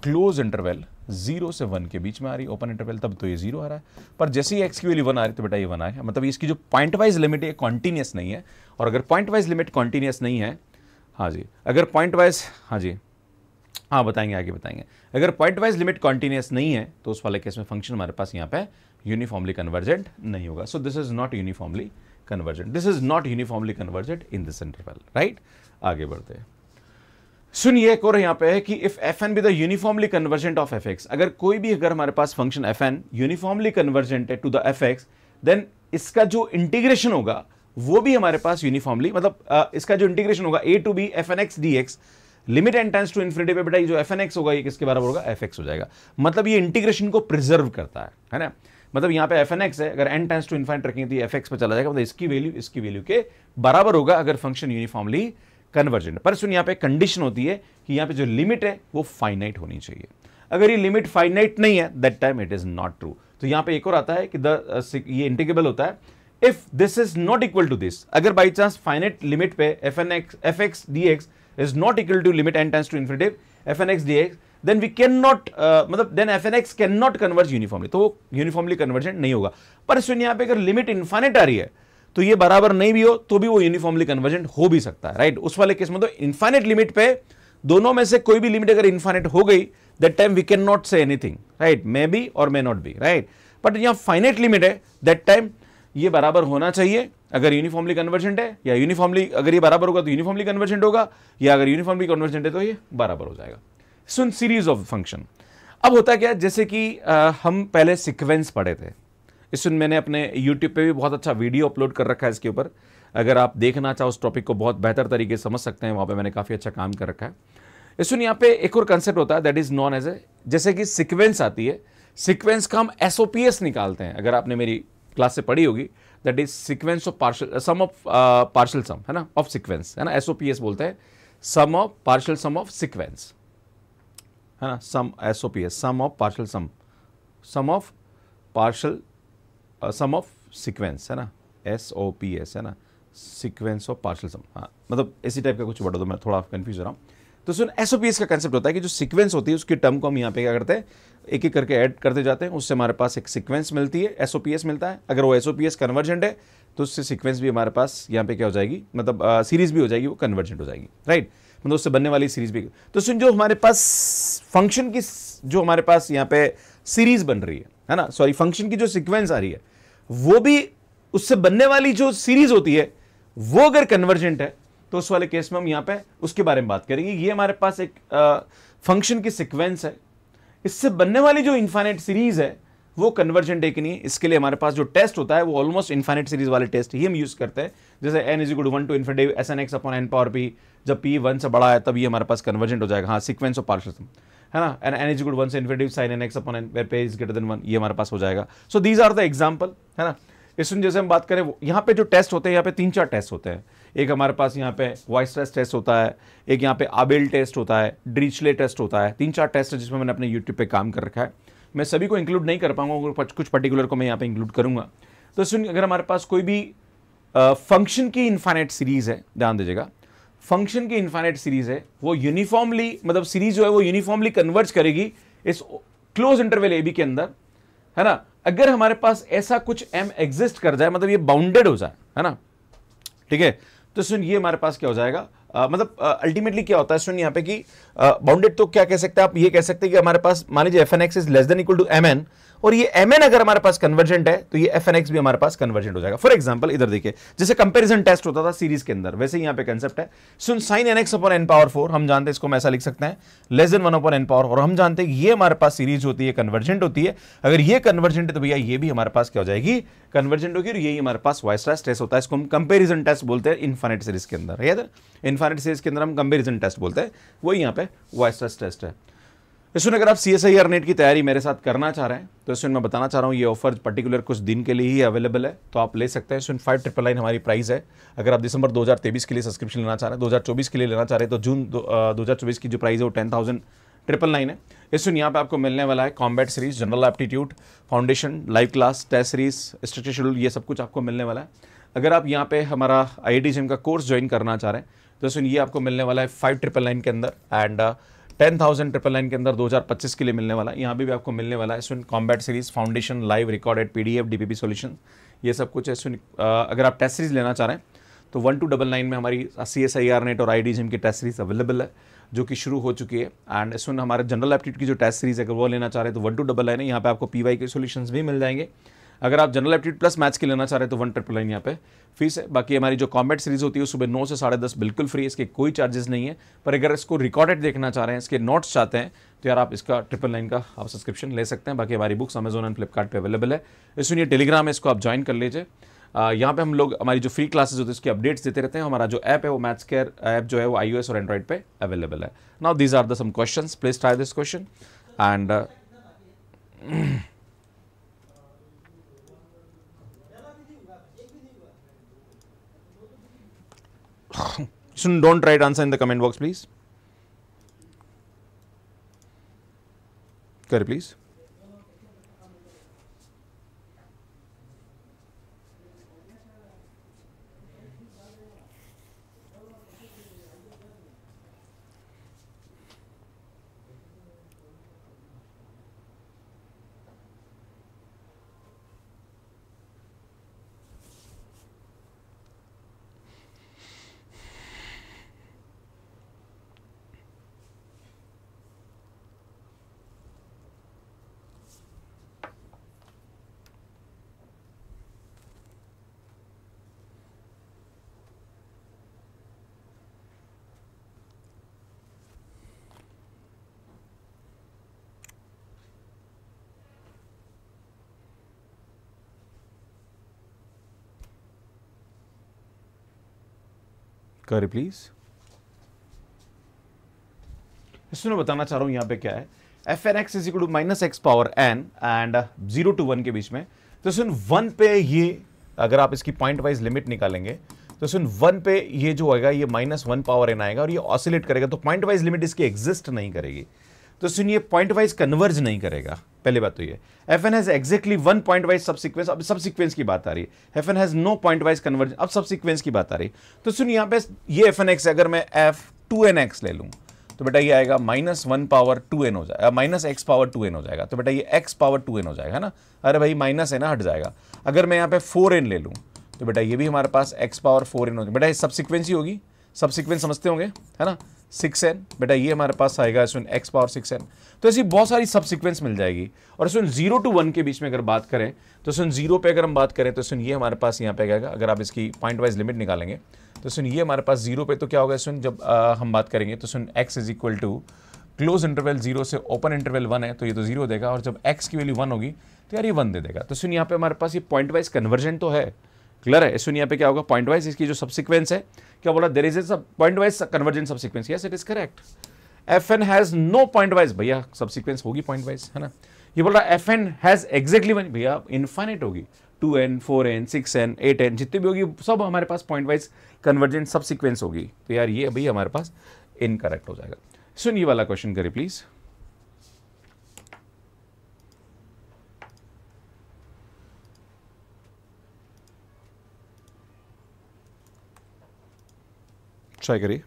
क्लोज इंटरवल जीरो से वन के बीच में आ रही ओपन इंटरवल तब तो ये जीरो आ रहा है पर जैसे ही एक्स की वैल्यू वन आ रही तो बेटा ये वन आया मतलब इसकी जो पॉइंट वाइज लिमिट है कॉन्टीन्यूस नहीं है और अगर पॉइंट वाइज लिमिट कॉन्टीन्यूस नहीं है हाँ जी अगर पॉइंट वाइज हाँ जी हाँ बताएंगे आगे बताएंगे अगर पॉइंट वाइज लिमिट कॉन्टीन्यूस नहीं है तो उस वाले केस में फंक्शन हमारे पास यहाँ पे यूनिफॉर्मली कन्वर्जेंट नहीं होगा so this is not uniformly convergent this is not uniformly convergent in this interval right आगे बढ़ते हैं सुनिए एक और यहाँ पे है कि if f n be the uniformly convergent of f x अगर कोई भी अगर हमारे पास function f n uniformly convergent है to the f x then इसका जो इंटीग्रेशन होगा वो भी हमारे पास यूनिफॉर्मली मतलब आ, uh, इसका जो इंटीग्रेशन होगा a to b f n x d x limit n tends to infinity पे बेटा ये जो एफ एन एक्स होगा ये किसके बराबर होगा एफ एक्स हो जाएगा मतलब ये इंटीग्रेशन को प्रिजर्व करता है है ना मतलब यहाँ पे एफ एन एक्स है अगर एन टेंस टू इन्फाइट रखेंगे तो एफ एक्स पर चला जाएगा मतलब इसकी वैल्यू इसकी वैल्यू के बराबर होगा अगर फंक्शन यूनिफॉर्मली कन्वर्जेंट पर सुन यहाँ पे कंडीशन होती है कि यहाँ पे जो लिमिट है वो फाइनाइट होनी चाहिए अगर ये लिमिट फाइनाइट नहीं है that time it is not true तो यहाँ पे एक और आता है कि द uh, ये इंटीग्रेबल होता है if this is not equal to this अगर बाई चांस फाइनेट लिमिट पे f n x f x d x is not equal to limit n tends to infinity f n x d x then we can not मतलब then f n x can not converge uniformly तो uniformly convergent नहीं होगा पर इस यहाँ पे अगर limit infinite आ रही है तो ये बराबर नहीं भी हो तो भी वो यूनिफॉर्मली कन्वर्जेंट हो भी सकता है राइट उस वाले केस में तो इन्फाइनेट लिमिट पे दोनों में से कोई भी लिमिट अगर इन्फाइनेट हो गई that time we can not say anything right may be और may not be right but यहाँ फाइनेट लिमिट है दैट टाइम ये बराबर होना चाहिए अगर यूनिफॉर्मली कन्वर्जेंट है या यूनिफॉर्मली अगर ये बराबर होगा तो यूनिफॉर्मली कन्वर्जेंट होगा या अगर यूनिफॉर्मली कन्वर्जेंट है तो ये बराबर हो जाएगा सुन सीरीज ऑफ फंक्शन अब होता क्या जैसे कि आ, हम पहले सिक्वेंस पढ़े थे इस सुन मैंने अपने यूट्यूब पर भी बहुत अच्छा वीडियो अपलोड कर रखा है इसके ऊपर अगर आप देखना चाहो उस टॉपिक को बहुत बेहतर तरीके से समझ सकते हैं वहाँ पर मैंने काफ़ी अच्छा काम कर रखा है इस सुन यहाँ पे एक और कंसेप्ट होता है that is known as a जैसे कि सिक्वेंस आती है सिक्वेंस का हम एस निकालते हैं अगर आपने मेरी क्लास से पढ़ी होगी that is sequence of partial sum of partial sum है ना ऑफ सिक्वेंस है ना एस ओ पी एस बोलते हैं sum of partial sum of sequence है ना sum S O P S sum of partial sum sum of partial sum of sequence है ना एस ओ पी एस है ना सिक्वेंस ऑफ पार्शल सम हाँ मतलब इसी टाइप का कुछ बढ़ो तो मैं थोड़ा कन्फ्यूज हो रहा हूँ तो सुन एस का कंसेप्ट होता है कि जो सीक्वेंस होती है उसकी टर्म को हम यहाँ पे क्या करते हैं एक एक करके ऐड करते जाते हैं उससे हमारे पास एक सीक्वेंस मिलती है एस मिलता है अगर वो एस कन्वर्जेंट है तो उससे सीक्वेंस भी हमारे पास यहाँ पे क्या हो जाएगी मतलब सीरीज भी हो जाएगी वो कन्वर्जेंट हो जाएगी राइट मतलब उससे बनने वाली सीरीज भी तो सुन जो हमारे पास फंक्शन की जो हमारे पास यहाँ पे सीरीज बन रही है है ना सॉरी फंक्शन की जो सिक्वेंस आ रही है वो भी उससे बनने वाली जो सीरीज होती है वो अगर कन्वर्जेंट है तो उस वाले केस में हम यहाँ पे उसके बारे में बात करेंगे ये हमारे पास एक फंक्शन की सिक्वेंस है इससे बनने वाली जो इन्फाइनेट सीरीज है वो कन्वर्जेंट है कि नहीं इसके लिए हमारे पास जो टेस्ट होता है वो ऑलमोस्ट इन्फाइनेट सीरीज वाले टेस्ट ही हम यूज करते हैं जैसे n is good one to infinity s n x upon n power p जब पी वन से बड़ा है तब ये हमारे पास कन्वर्जेंट हो जाएगा हाँ सिक्वेंस ऑफ पार्शल है ना n n is good one से infinity sine n x upon n p is greater than one ये हमारे पास हो जाएगा so these are the example है ना इसमें जैसे हम बात करें यहाँ पे जो टेस्ट होते हैं यहाँ पे तीन चार टेस्ट होते हैं एक हमारे पास यहाँ पे वॉइस टेस्ट होता है एक यहाँ पे आबेल टेस्ट होता है ड्रीचले टेस्ट होता है तीन चार टेस्ट है जिसमें मैंने अपने यूट्यूब पर काम कर रखा है मैं सभी को इंक्लूड नहीं कर पाऊंगा कुछ पर्टिकुलर को मैं यहाँ पे इंक्लूड करूँगा तो सुन अगर हमारे पास कोई भी फंक्शन की इन्फाइनेट सीरीज़ है ध्यान दीजिएगा फंक्शन की इन्फाइनेट सीरीज़ है वो यूनिफॉर्मली मतलब सीरीज़ जो है वो यूनिफॉर्मली कन्वर्ज करेगी इस क्लोज इंटरवेल ए बी के अंदर है ना अगर हमारे पास ऐसा कुछ एम एग्जिस्ट कर जाए मतलब ये बाउंडेड हो जाए है ना ठीक है तो ये हमारे पास क्या हो जाएगा आ, मतलब अल्टीमेटली क्या होता है सुन यहाँ पे कि बाउंडेड तो क्या कह सकते हैं आप ये कह सकते हैं कि हमारे पास मान लीजिए f n x is less than equal to M n और ये एम अगर हमारे पास कन्वर्जेंट है तो ये एफ भी हमारे पास कन्वर्जेंट हो जाएगा फॉर एग्जाम्पल इधर देखिए जैसे कंपेरिजन टेस्ट होता था सीरीज के अंदर वैसे यहाँ पे कंसेप्ट है सुन sine n x upon n power four हम जानते हैं इसको हम ऐसा लिख सकते हैं less than one upon n power और हम जानते हैं ये हमारे पास सीरीज होती है कन्वर्जेंट होती है अगर ये कन्वर्जेंट है तो भैया ये भी हमारे पास क्या हो जाएगी कन्वर्जेंट होगी और यही हमारे पास वाइस टेस्ट होता है इसको हम कंपेरिजन टेस्ट बोलते हैं इन्फानेट सीरीज के अंदर याद इन्फाइनेट सीरीज के अंदर हम कंपेरिजन टेस्ट बोलते हैं वही यहाँ पे वाइस टेस्ट है इसमें तो अगर आप C S I R NET की तैयारी मेरे साथ करना चाह रहे हैं तो इसमें मैं बताना चाह रहा हूँ ये ऑफर पर्टिकुलर कुछ दिन के लिए ही अवेलेबल है तो आप ले सकते हैं इसमें फाइव ट्रिपल नाइन हमारी प्राइस है अगर आप दिसंबर 2023 के लिए सब्सक्रिप्शन लेना चाह रहे हैं 2024 के लिए लेना चाह रहे हैं तो जून दो हज़ार चौबीस की जो प्राइस है वो टेन थाउजेंड ट्रिपल नाइन है इस यहाँ पे आपको मिलने वाला है combat series general aptitude foundation live class test series structure schedule ये सब कुछ आपको मिलने वाला है अगर आप यहाँ पे हमारा आई आई का कोर्स ज्वाइन करना चाह रहे हैं तो सुन ये आपको मिलने वाला है फाइव ट्रिपल नाइन के अंदर and uh, ten thousand triple nine के अंदर दो हज़ार पच्चीस के लिए मिलने वाला यहाँ भी, भी आपको मिलने वाला है स्विन combat series foundation live recorded P D F D P solution ये सब कुछ है स्विन अगर आप टेस्ट सीरीज लेना चाह रहे हैं तो वन टू डबल नाइन में हमारी C S I R NET और आई डी जिम की टेस्ट सीरीज अवेलेबल है जो कि शुरू हो चुकी है एंड स्विन हमारे जनरल एप्टीट्यूड की जो टेस्ट सीरीज अगर वो लेना चाह रहे हैं तो वन टू डबल नाइन है यहाँ पे आपको पी वाई के सोल्यूशन भी मिल जाएंगे अगर आप जनरल एप्टीट्यूड प्लस मैथ्स के लेना चाह रहे हैं तो वन ट्रिपल नाइन यहाँ पे फीस है बाकी हमारी जो कॉम्बेट सीरीज होती है सुबह नौ से साढ़े दस बिल्कुल फ्री इसके कोई चार्जेस नहीं है पर अगर इसको रिकॉर्डेड देखना चाह रहे हैं इसके नोट्स चाहते हैं तो यार आप इसका ट्रिपल नाइन का आप सब्सक्रिप्शन ले सकते हैं बाकी हमारी books Amazon and Flipkart available है इसलिए टेलीग्राम है इसको आप ज्वाइन कर लीजिए यहाँ पे हम लोग हमारी जो फ्री क्लासेज होती है उसकी अपडेट्स देते रहते हैं हमारा जो ऐप है वो मैथ्स केयर ऐप जो है वो आई और एंड्रॉइड पे अवेलेबल है now these are the some question please try this question and so don't write answer in the comment box, please. Curry, please. Curry, please इसमें मैं बताना चाह रहा हूँ यहाँ पे क्या है f n x is equal to minus x power n and zero to one के बीच में तो सुन वन पे ये अगर आप इसकी पॉइंट वाइज लिमिट निकालेंगे तो सुन वन पे ये जो होगा ये माइनस वन पावर एन आएगा और ये ऑसिलेट करेगा तो पॉइंट वाइज लिमिट इसकी एग्जिस्ट नहीं करेगी तो सुनिए पॉइंट वाइज कन्वर्ज नहीं करेगा पहले बात तो ये f n has exactly one point wise subsequence अब सब सिक्वेंस की बात आ रही है f n has no point wise converge अब सब सिक्वेंस की बात आ रही है तो सुनिए यहाँ पे ये एफ एन एक्स अगर मैं एफ टू एन एक्स ले लूँ तो बेटा ये आएगा minus one power two n हो जाएगा minus x power two n हो जाएगा तो बेटा ये एक्स पावर टू एन हो जाएगा ना अरे भाई माइनस है ना हट जाएगा अगर मैं यहाँ पे फोर एन ले लूँ तो बेटा ये भी हमारे पास एक्स पावर फोर एन हो जाएगा बेटा ये सब सिक्वेंस ही होगी सब सिक्वेंस समझते होंगे है ना सिक्स एन बेटा ये हमारे पास आएगा इसमें एक्स पावर सिक्स एन तो ऐसी बहुत सारी सब सिक्वेंस मिल जाएगी और इसमें जीरो टू वन के बीच में अगर बात करें तो सुन जीरो पे अगर हम बात करें तो सुन ये हमारे पास यहाँ पे आएगा अगर आप इसकी पॉइंट वाइज लिमिट निकालेंगे तो सुन ये हमारे पास जीरो पे तो क्या होगा सुन जब आ, हम बात करेंगे तो सुन x is equal to close interval zero से ओपन इंटरवल वन है तो ये तो जीरो देगा और जब एक्स की वैल्यू वन होगी तो यार ये वन दे देगा तो सुन यहाँ पे हमारे पास ये पॉइंट वाइज कन्वर्जन तो है क्लियर है यहाँ पे क्या होगा पॉइंट वाइज इसकी जो सबसिक्वेंस है क्या बोला there is a point wise convergent subsequence yes it is correct f n has no point wise भैया सबसिक्वेंस होगी पॉइंट वाइज है ना ये बोल रहा है f n has exactly one भैया इन्फाइनेट होगी two n four n six n eight n जितनी भी होगी सब हमारे पास पॉइंट वाइज कन्वर्जेंट सबसिक्वेंस होगी तो यार ये भैया हमारे पास इनकरेक्ट हो जाएगा सुनिए वाला क्वेश्चन करें प्लीज़ try करिए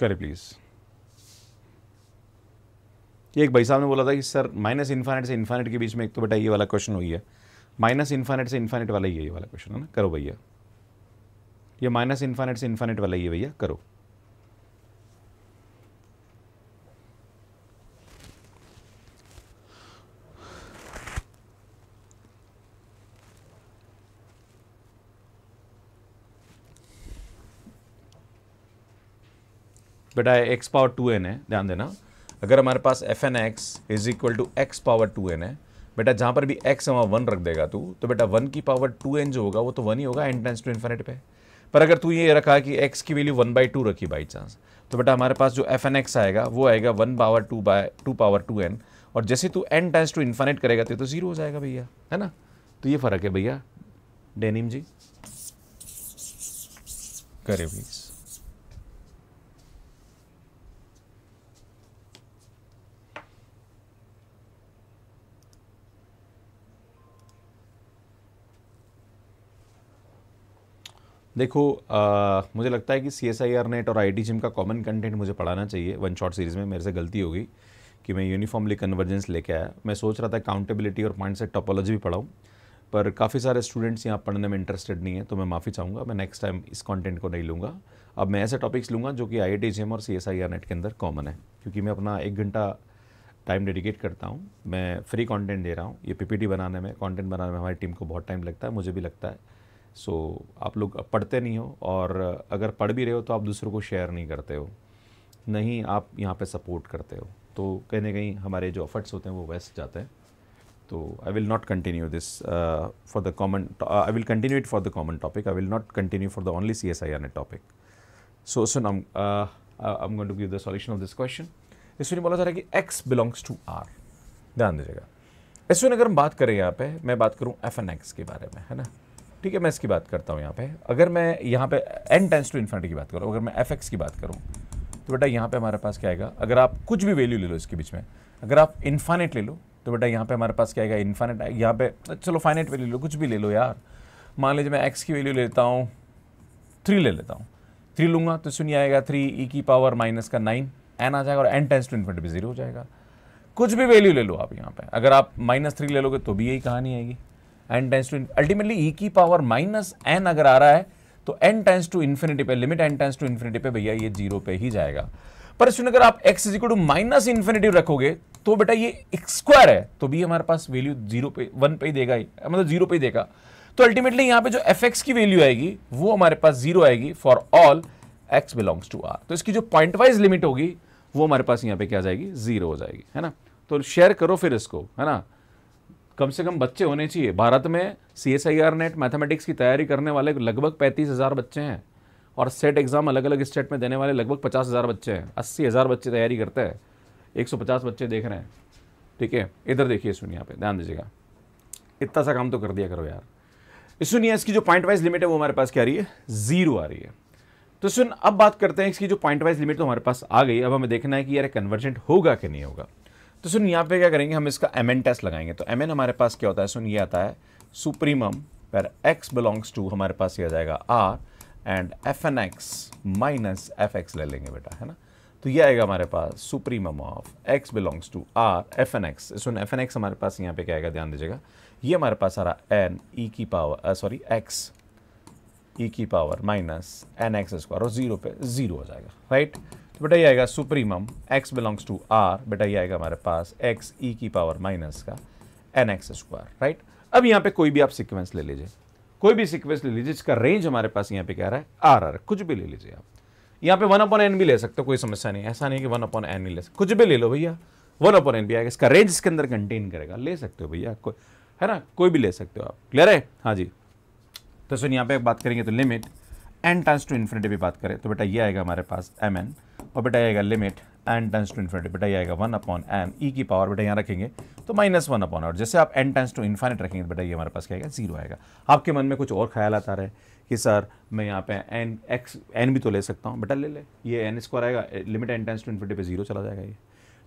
करें प्लीज़ ये एक भाई साहब ने बोला था कि सर माइनस इन्फानेट से इन्फानेट के बीच में एक तो बेटा ये वाला क्वेश्चन हुई है माइनस इन्फानेट से इन्फानेट वाला ही है ये वाला क्वेश्चन है ना करो भैया ये माइनस इन्फानेट से इन्फानेट वाला ही है भैया करो बेटा एक्स पावर टू एन है ध्यान देना अगर हमारे पास f n x is equal to x power two n है बेटा जहाँ पर भी एक्स है वहाँ वन रख देगा तू तो बेटा वन की पावर टू एन जो होगा वो तो वन ही होगा एन टेंस टू इन्फिनिट पे पर अगर तू ये रखा कि एक्स की वैल्यू वन बाई टू रखी बाई चांस तो बेटा हमारे पास जो एफ एन एक्स आएगा वो आएगा one power two by two power two n और जैसे तू एन टेंस टू इन्फाइनेट करेगा तो जीरो तो हो जाएगा भैया है ना तो ये फ़र्क है भैया डेनिम जी करे प्लीज़ देखो आ, मुझे लगता है कि C S I R NET और आई टी जिम का कॉमन कंटेंट मुझे पढ़ाना चाहिए वन शॉट सीरीज़ में मेरे से गलती हो गई कि मैं यूनिफॉर्मली कन्वर्जेंस लेके आया मैं सोच रहा था काउंटेबिलिटी और पॉइंट सेट टॉपोलॉजी भी पढ़ाऊँ पर काफ़ी सारे स्टूडेंट्स यहाँ पढ़ने में इंटरेस्टेड नहीं है तो मैं माफ़ी चाहूँगा मैं नेक्स्ट टाइम इस कॉन्टेंट को नहीं लूँगा अब मैं ऐसे टॉपिक्स लूँगा जो कि आई आई टी और C S I R NET के अंदर कॉमन है क्योंकि मैं अपना एक घंटा टाइम डेडिकेट करता हूँ मैं फ्री कॉन्टेंट दे रहा हूँ ये टी बनाने में कॉन्टेंट बनाने में हमारी टीम को बहुत टाइम लगता है मुझे भी लगता है सो आप लोग पढ़ते नहीं हो और अगर पढ़ भी रहे हो तो आप दूसरों को शेयर नहीं करते हो नहीं आप यहाँ पे सपोर्ट करते हो तो कहीं ना कहीं हमारे जो एफर्ट्स होते हैं वो वेस्ट जाते हैं तो I will not continue this for the common I will continue it for the common topic I will not continue for the only C S I R NET topic so सुन I am to give the solution of this question इसमें बोला जा रहा है कि x belongs to are ध्यान दीजिएगा इसमें अगर हम बात करें यहाँ पे मैं बात करूँ एफ एन एक्स के बारे में है ना ठीक है मैं इसकी बात करता हूँ यहाँ पे अगर मैं यहाँ पे एन टेंस टू इन्फिनिटी की बात करूँ अगर मैं एफ एक्स की बात करूँ तो बेटा यहाँ पे हमारे पास क्या आएगा अगर आप कुछ भी वैल्यू ले लो इसके बीच में अगर आप इन्फाइनेट ले लो तो बेटा यहाँ पे हमारे पास क्या आएगा इन्फाइनेट यहाँ पे चलो फाइनेट वैल्यू लो कुछ भी ले लो यार मान लीजिए मैं एक्स की वैल्यू लेता हूँ थ्री ले लेता हूँ थ्री लूँगा तो सुनिए आएगा थ्री ई e की पावर माइनस का नाइन एन आ जाएगा और एन टेंस टू इन्फिनिटी भी जीरो हो जाएगा कुछ भी वैल्यू ले लो आप यहाँ पर अगर आप माइनस थ्री ले लोगे तो भी यही कहानी आएगी n tends to ultimately e की पावर माइनस एन अगर आ रहा है तो एन टेंस टू इन्फिनिटी पे limit n tends to infinity पे भैया ये जीरो पे ही जाएगा पर इसमें अगर आप x is equal to minus infinity रखोगे तो बेटा ये स्क्वायर है तो भी हमारे पास वैल्यू जीरो पे वन पे ही देगा ही मतलब जीरो पे ही देगा तो अल्टीमेटली यहाँ पे जो एफ एक्स की वैल्यू आएगी वो हमारे पास जीरो आएगी for all x belongs to R तो इसकी जो पॉइंट वाइज लिमिट होगी वो हमारे पास यहाँ पे क्या जाएगी जीरो हो जाएगी है ना तो शेयर करो फिर इसको है ना कम से कम बच्चे होने चाहिए भारत में C S I R NET mathematics की तैयारी करने वाले लगभग पैंतीस हज़ार बच्चे हैं और सेट एग्ज़ाम अलग अलग स्टेट में देने वाले लगभग पचास हज़ार बच्चे हैं अस्सी हज़ार बच्चे तैयारी करते हैं एक सौ पचास बच्चे देख रहे हैं ठीक है इधर देखिए सुनिए यहाँ पे ध्यान दीजिएगा इतना सा काम तो कर दिया करो यार सुनिए इसकी जो पॉइंट वाइज लिमिट है वो हमारे पास क्या आ रही है ज़ीरो आ रही है तो सुन अब बात करते हैं इसकी जो पॉइंट वाइज लिमिट तो हमारे पास आ गई अब हमें देखना है कि यार कन्वर्जेंट होगा कि नहीं होगा तो सुन यहाँ पे क्या करेंगे हम इसका एम एन टेस्ट लगाएंगे तो एम एन हमारे पास क्या होता है सुन ये आता है सुप्रीमम पर एक्स बिलोंग्स टू हमारे पास ये आ जाएगा R and f n x minus f x ले लेंगे बेटा है ना तो ये आएगा हमारे पास supremum of x belongs to R f n x सुन एफ एन एक्स हमारे पास यहाँ पे क्या आएगा ध्यान दीजिएगा ये हमारे पास आ रहा एन ई की पावर सॉरी एक्स ई की power minus n x square और जीरो पे जीरो हो जाएगा राइट right? तो बेटा ये आएगा supremum x belongs to R बेटा ये आएगा हमारे पास एक्स ई e की पावर माइनस का एन एक्स स्क्वायर राइट अब यहाँ पे कोई भी आप सिक्वेंस ले लीजिए कोई भी सिक्वेंस ले लीजिए इसका रेंज हमारे पास यहाँ पे क्या रहा है आर आर कुछ भी ले लीजिए आप यहाँ पे वन अपॉन एन भी ले सकते हो कोई समस्या नहीं ऐसा नहीं कि वन अपॉन एन नहीं ले सकते कुछ भी ले लो भैया वन अपॉन एन भी आएगा इसका रेंज इसके अंदर कंटेन करेगा ले सकते हो भैया कोई है ना कोई भी ले सकते हो आप क्लियर है हाँ जी तो सुन यहाँ पे बात करेंगे तो limit n times to infinity भी बात करें तो बेटा ये आएगा हमारे पास एम एन और बेटा आएगा limit n tends to infinity बेटा ये आएगा वन अपॉन एन ई की पावर बेटा यहाँ रखेंगे तो माइनस वन अपॉन और जैसे आप एन टेंस टू इन्फाइनिट रखेंगे तो बेटा ये हमारे पास क्या आएगा जीरो आएगा आपके मन में कुछ और ख्याल आता रहे कि सर मैं यहाँ पे एन एक्स एन भी तो ले सकता हूँ बेटा ले ले ये एन स्क्वायर आएगा limit n tends to infinity पे जीरो चला जाएगा ये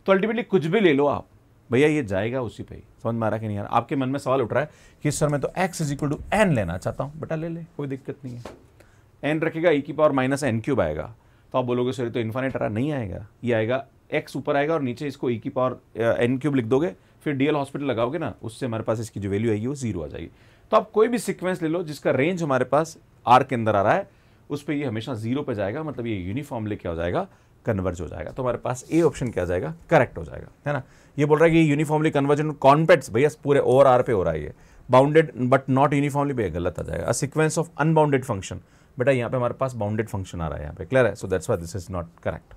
तो अल्टीमेटली कुछ भी ले लो आप भैया ये जाएगा उसी पर ही समझ में आ रहा कि नहीं यार आपके मन में सवाल उठ रहा है कि सर मैं तो x is equal to n लेना चाहता हूँ बेटा ले ले कोई दिक्कत नहीं है एन रखेगा ई e की पावर माइनस एन क्यूब आएगा तो आप बोलोगे सर तो इन्फानेट अरा नहीं आएगा ये आएगा एक्स ऊपर आएगा और नीचे इसको ई e की पावर एन क्यूब लिख दोगे फिर डीएल हॉस्पिटल लगाओगे ना उससे हमारे पास इसकी जो वैल्यू आएगी वो जीरो आ जाएगी तो आप कोई भी सिक्वेंस ले लो जिसका रेंज हमारे पास आर के अंदर आ रहा है उस पर ये हमेशा जीरो पे जाएगा मतलब ये यूनिफॉर्मली क्या हो जाएगा कन्वर्ज हो जाएगा तो हमारे पास ए ऑप्शन क्या जाएगा करेक्ट हो जाएगा है ना ये बोल रहा है कि यूनिफॉर्मली कन्वर्जन कॉन्पेट्स भैया पूरे ओवर आर पे हो रहा है ये बाउंडेड बट नॉट यूनिफॉर्मली भैया गलत आ जाएगा a sequence of unbounded function बेटा यहाँ पे हमारे पास बाउंडेड फंक्शन आ रहा है यहाँ पे क्लियर है so that's why this is not correct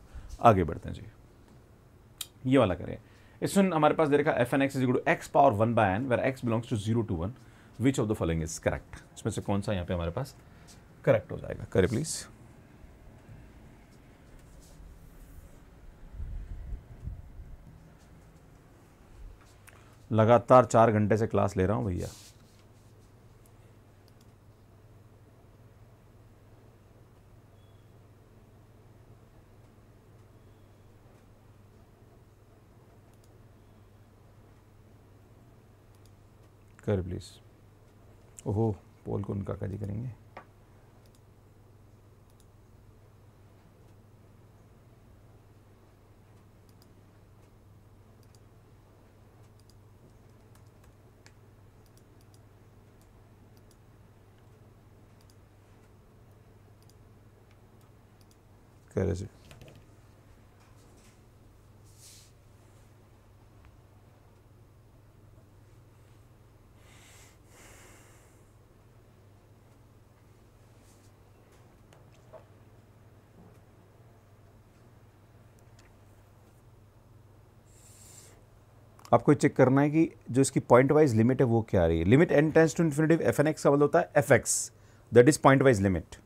आगे बढ़ते हैं जी ये वाला करिए इसमें हमारे पास दे रखा f n x is to x power one by n where x belongs to zero to one which of the following is correct इसमें से कौन सा यहाँ पे हमारे पास करेक्ट हो जाएगा करे प्लीज़ लगातार चार घंटे से क्लास ले रहा हूँ भैया कर प्लीज़ ओहो पोल को उनका काजी करेंगे कर आपको चेक करना है कि जो इसकी पॉइंट वाइज लिमिट है वो क्या आ रही है limit n tends to infinity f n x का मतलब होता है f x that is point wise limit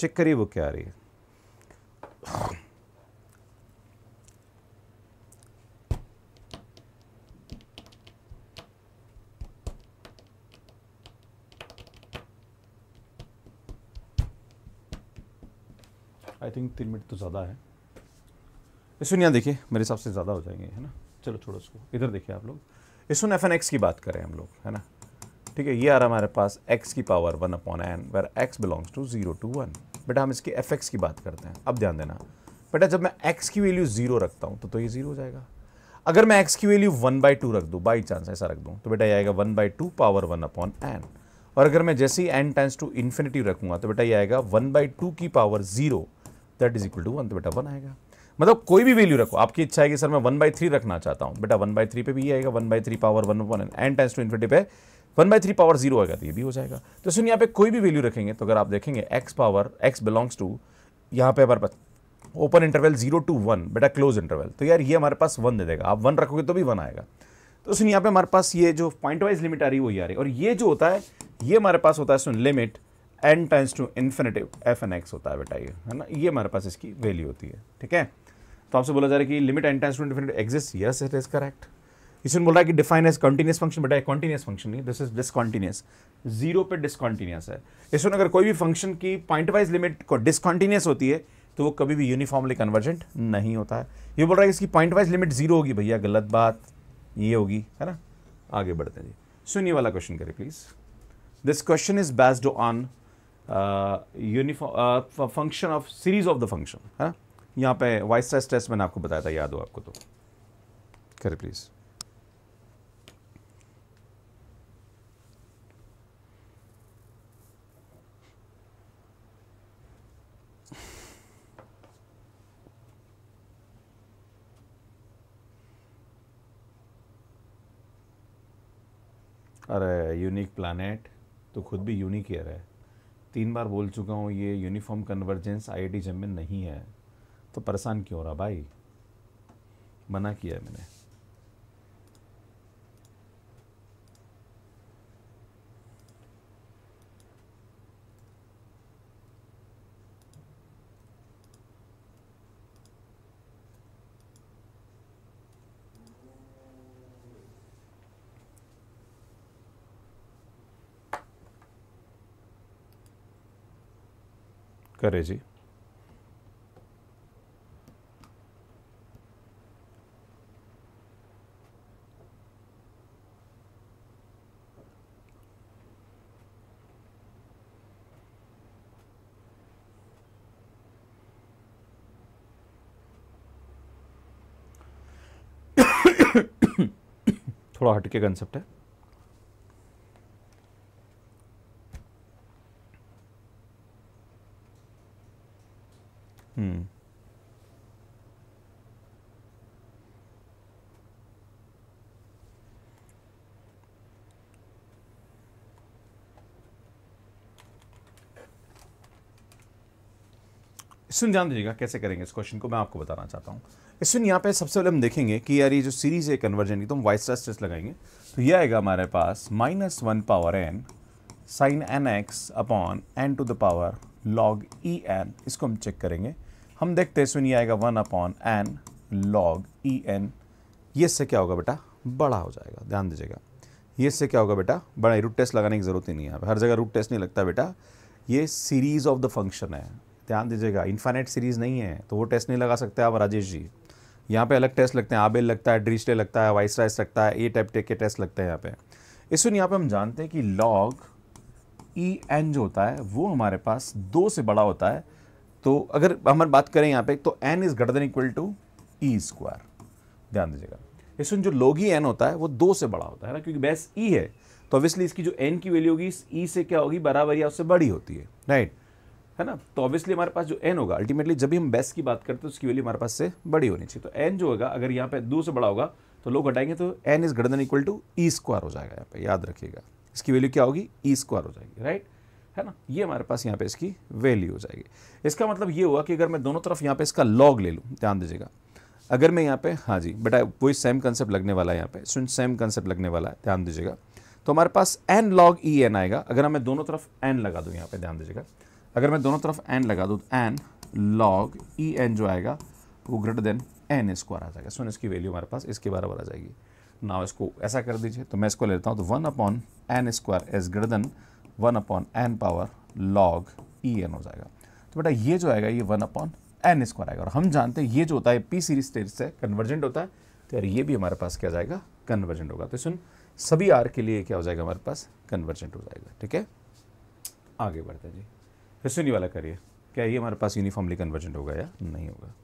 check करिए वो क्या आ रही है आई थिंक तीन मिनट तो ज़्यादा है सुनिया देखिए मेरे हिसाब से ज़्यादा हो जाएंगे है ना चलो छोड़ो उसको इधर देखिए आप लोग इस वन एफ एन एक्स की बात करें हम लोग है ना ठीक है ये आ रहा हमारे पास एक्स की power one upon n where x belongs to zero to one बेटा हम इसकी एफ एक्स की बात करते हैं अब ध्यान देना बेटा जब मैं एक्स की वैल्यू जीरो रखता हूँ तो तो ये जीरो हो जाएगा अगर मैं एक्स की वैल्यू वन बाई टू रख दूँ बाई चांस ऐसा रख दूँ तो बेटा ये आएगा one by two power one upon n और अगर मैं जैसे ही एन टाइम्स टू इन्फिनिटी रखूंगा तो बेटा ये आएगा वन बाई टू की power zero that is equal to one तो बेटा वन आएगा मतलब कोई भी वैल्यू रखो आपकी इच्छा है कि सर मैं वन बाई थ्री रखना चाहता हूँ बेटा वन बाई थ्री पे भी ये आएगा one by three power one one n tends to infinity पे one by three power zero आएगा तो ये भी हो जाएगा तो सुन यहाँ पे कोई भी वैल्यू रखेंगे तो अगर आप देखेंगे x power x belongs to यहाँ पे हमारे पास open interval zero to one बेटा क्लोज इंटरवल तो यार ये हमारे पास वन दे देगा आप वन रखोगे तो भी वन आएगा तो सुन यहाँ पे हमारे पास ये जो पॉइंट वाइज लिमिट आ रही है वो ये आ रही है और ये जो होता है ये हमारे पास होता है सुन limit n times to infinity f n x होता है बेटा ये है ना ये हमारे पास इसकी वैल्यू होती है ठीक है तो आपसे बोला जा रहा है कि limit n tends to infinity exist yes it is correct इसमें बोल रहा है कि डिफाइन एज कंटिन्यूस फंक्शन बेटा कॉन्टिन्यूस फंक्शन नहीं दिस इज डिसकॉन्टिन्यूस जीरो पे डिसकॉन्टिन्यूस है इसमें अगर कोई भी फंक्शन की पॉइंट वाइज लिमिट को डिसकॉन्टिन्यूस होती है तो वो कभी भी यूनिफॉर्मली कन्वर्जेंट नहीं होता है ये बोल रहा है इसकी पॉइंट वाइज लिमिट जीरो होगी भैया गलत बात ये होगी है ना आगे बढ़ते हैं जी सुनिए वाला क्वेश्चन करें please this question is based on uniform function of series of the function है ना यहाँ पे वाइस स्ट्रेस टेस्ट मैंने आपको बताया था याद हो आपको तो करें प्लीज़ अरे यूनिक प्लानट तो खुद भी यूनिक एयर है तीन बार बोल चुका हूँ ये यूनिफॉर्म कन्वर्जेंस आईआईटी जम में नहीं है तो परेशान क्यों हो रहा भाई मना किया है मैंने करे जी थोड़ा हटके कंसेप्ट है क्वेश्चन ध्यान दीजिएगा कैसे करेंगे इस क्वेश्चन को मैं आपको बताना चाहता हूँ इसमें यहाँ पे सबसे पहले हम देखेंगे कि यार ये जो सीरीज है कन्वर्जन की तो हम वाइस टेस्ट लगाएंगे तो ये आएगा हमारे पास minus one power n sine n x upon n to the power log e n इसको हम चेक करेंगे हम देखते हैं सुन ये आएगा one upon n log e n ये इससे क्या होगा बेटा बड़ा हो जाएगा ध्यान दीजिएगा ये इससे क्या होगा बेटा बड़ा रूट टेस्ट लगाने की जरूरत ही नहीं है हर जगह रूट टेस्ट नहीं लगता बेटा ये सीरीज ऑफ द फंक्शन है ध्यान दीजिएगा इन्फाइनाइट सीरीज़ नहीं है तो वो टेस्ट नहीं लगा सकते आप राजेश जी यहाँ पे अलग टेस्ट लगते हैं आबेल लगता है ड्रीस्टे लगता है वाइस राइस लगता है ए टाइप टेक के टेस्ट लगते हैं यहाँ पे इस यहाँ पे हम जानते हैं कि लॉग ई एन जो होता है वो हमारे पास दो से बड़ा होता है तो अगर हम बात करें यहाँ पे तो n is greater than equal to e square ध्यान दीजिएगा इसमें जो लॉग ई एन होता है वो दो से बड़ा होता है ना क्योंकि बेस ई e है तो ऑब्वियसली इसकी जो एन की वैल्यू होगी ई e से क्या होगी बराबर या उससे बड़ी होती है राइट है ना तो ऑब्वियसली हमारे पास जो एन होगा अल्टीमेटली जब भी हम बेस की बात करते हैं उसकी वैल्यू हमारे पास से बड़ी होनी चाहिए तो एन जो होगा अगर यहाँ पे दो से बड़ा होगा तो लोग घटाएंगे तो n is greater than equal to e square हो जाएगा यहाँ पे याद रखिएगा इसकी वैल्यू क्या होगी ई e स्क्वायर हो जाएगी राइट है ना ये हमारे पास यहाँ पे इसकी वैल्यू हो जाएगी इसका मतलब ये हुआ कि अगर मैं दोनों तरफ यहाँ पे इसका लॉग ले लूँ ध्यान दीजिएगा अगर मैं यहाँ पे हाँ जी बेटा वही सेम कंसेप्ट लगने वाला है यहाँ पे सुन सेम कंसेप्ट लगने वाला है ध्यान दीजिएगा तो हमारे पास एन लॉग ई एन आएगा अगर हमें दोनों तरफ एन लगा दूँ यहाँ पे ध्यान दीजिएगा अगर मैं दोनों तरफ एन लगा दूँ तो एन लॉग ई एन जो आएगा वो ग्रेटर देन एन स्क्वायर आ जाएगा सुन इसकी वैल्यू हमारे पास इसके बराबर आ जाएगी नाव इसको ऐसा कर दीजिए तो मैं इसको लेता हूँ तो one upon n square as greater than one upon n power log e n हो जाएगा तो बेटा ये जो आएगा ये वन अपॉन एन स्क्वायर आएगा और हम जानते हैं ये जो होता है पी सीरीज स्टेज से कन्वर्जेंट होता है तो यार ये भी हमारे पास क्या जाएगा कन्वर्जेंट होगा तो सुन सभी आर के लिए क्या हो जाएगा हमारे पास कन्वर्जेंट हो जाएगा ठीक है आगे बढ़ते हैं जी हिस्सनी वाला करिए क्या ये हमारे पास यूनिफॉर्मली कन्वर्जेंट होगा या नहीं होगा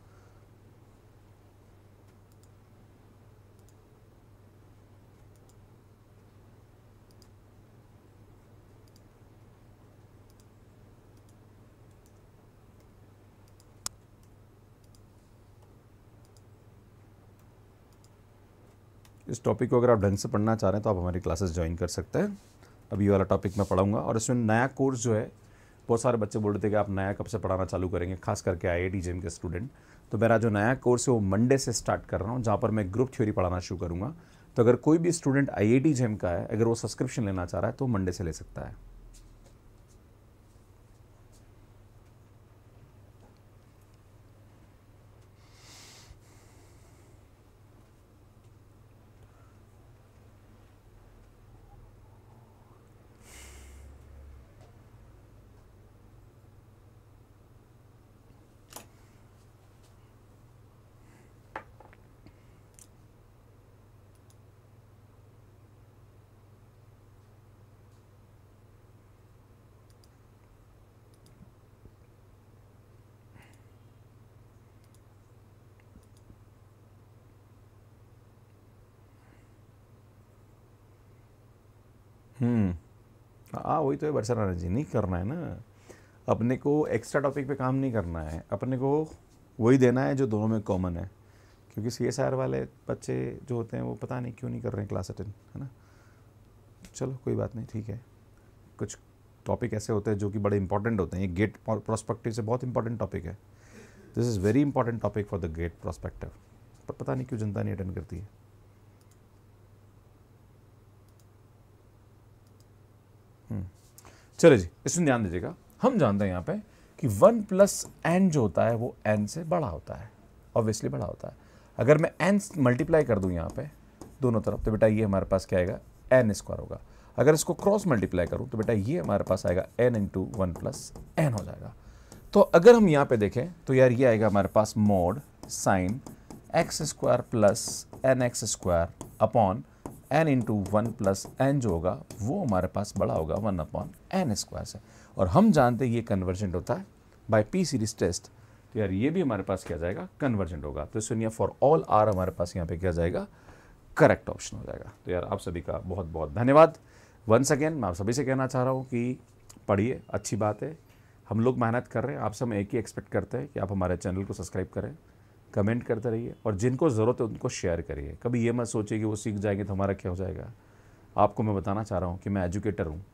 इस टॉपिक को अगर आप ढंग से पढ़ना चाह रहे हैं तो आप हमारी क्लासेस ज्वाइन कर सकते हैं अभी वाला टॉपिक मैं पढ़ाऊंगा और इसमें नया कोर्स जो है बहुत सारे बच्चे बोल रहे थे कि आप नया कब से पढ़ाना चालू करेंगे खास करके आई आई के स्टूडेंट तो मेरा जो नया कोर्स है वो मंडे से स्टार्ट कर रहा हूँ जहाँ पर मैं ग्रुप थ्योरी पढ़ाना शुरू करूँगा तो अगर कोई भी स्टूडेंट आई आई का है अगर वो सब्सक्रिप्शन लेना चाह रहा है तो मंडे से ले सकता है वही तो है बरसा राणा जी नहीं करना है ना अपने को एक्स्ट्रा टॉपिक पे काम नहीं करना है अपने को वही देना है जो दोनों में कॉमन है क्योंकि सी एस आर वाले बच्चे जो होते हैं वो पता नहीं क्यों नहीं कर रहे हैं क्लास अटेंड है ना चलो कोई बात नहीं ठीक है कुछ टॉपिक ऐसे होते हैं जो कि बड़े इंपॉर्टेंट होते हैं ये गेट प्रोस्पेक्टिव से बहुत इंपॉर्टेंट टॉपिक है this is very important topic for the GATE prospective पर पता नहीं क्यों जनता नहीं अटेंड करती है चले जी इसमें ध्यान दीजिएगा हम जानते हैं यहाँ पे कि वन प्लस एन जो होता है वो एन से बड़ा होता है ऑब्वियसली बड़ा होता है अगर मैं एन मल्टीप्लाई कर दूँ यहाँ पे दोनों तरफ तो बेटा ये हमारे पास क्या आएगा एन स्क्वायर होगा अगर इसको क्रॉस मल्टीप्लाई करूँ तो बेटा ये हमारे पास आएगा n into one plus n हो जाएगा तो अगर हम यहाँ पे देखें तो यार ये आएगा हमारे पास mod sine x square plus n x square upon n into one plus n जो होगा वो हमारे पास बड़ा होगा वन अपॉन एन स्क्वायर से और हम जानते हैं ये कन्वर्जेंट होता है बाय पी सीरीज टेस्ट तो यार ये भी हमारे पास क्या जाएगा कन्वर्जेंट होगा तो सुनिए फॉर ऑल आर हमारे पास यहाँ पे क्या जाएगा करेक्ट ऑप्शन हो जाएगा तो यार आप सभी का बहुत बहुत धन्यवाद वन सेकेंड मैं आप सभी से कहना चाह रहा हूँ कि पढ़िए अच्छी बात है हम लोग मेहनत कर रहे हैं आपसे हम एक ही एक्सपेक्ट करते हैं कि आप हमारे चैनल को सब्सक्राइब करें कमेंट करते रहिए और जिनको ज़रूरत है उनको शेयर करिए कभी ये मत सोचिए कि वो सीख जाएंगे तो हमारा क्या हो जाएगा आपको मैं बताना चाह रहा हूँ कि मैं एजुकेटर हूँ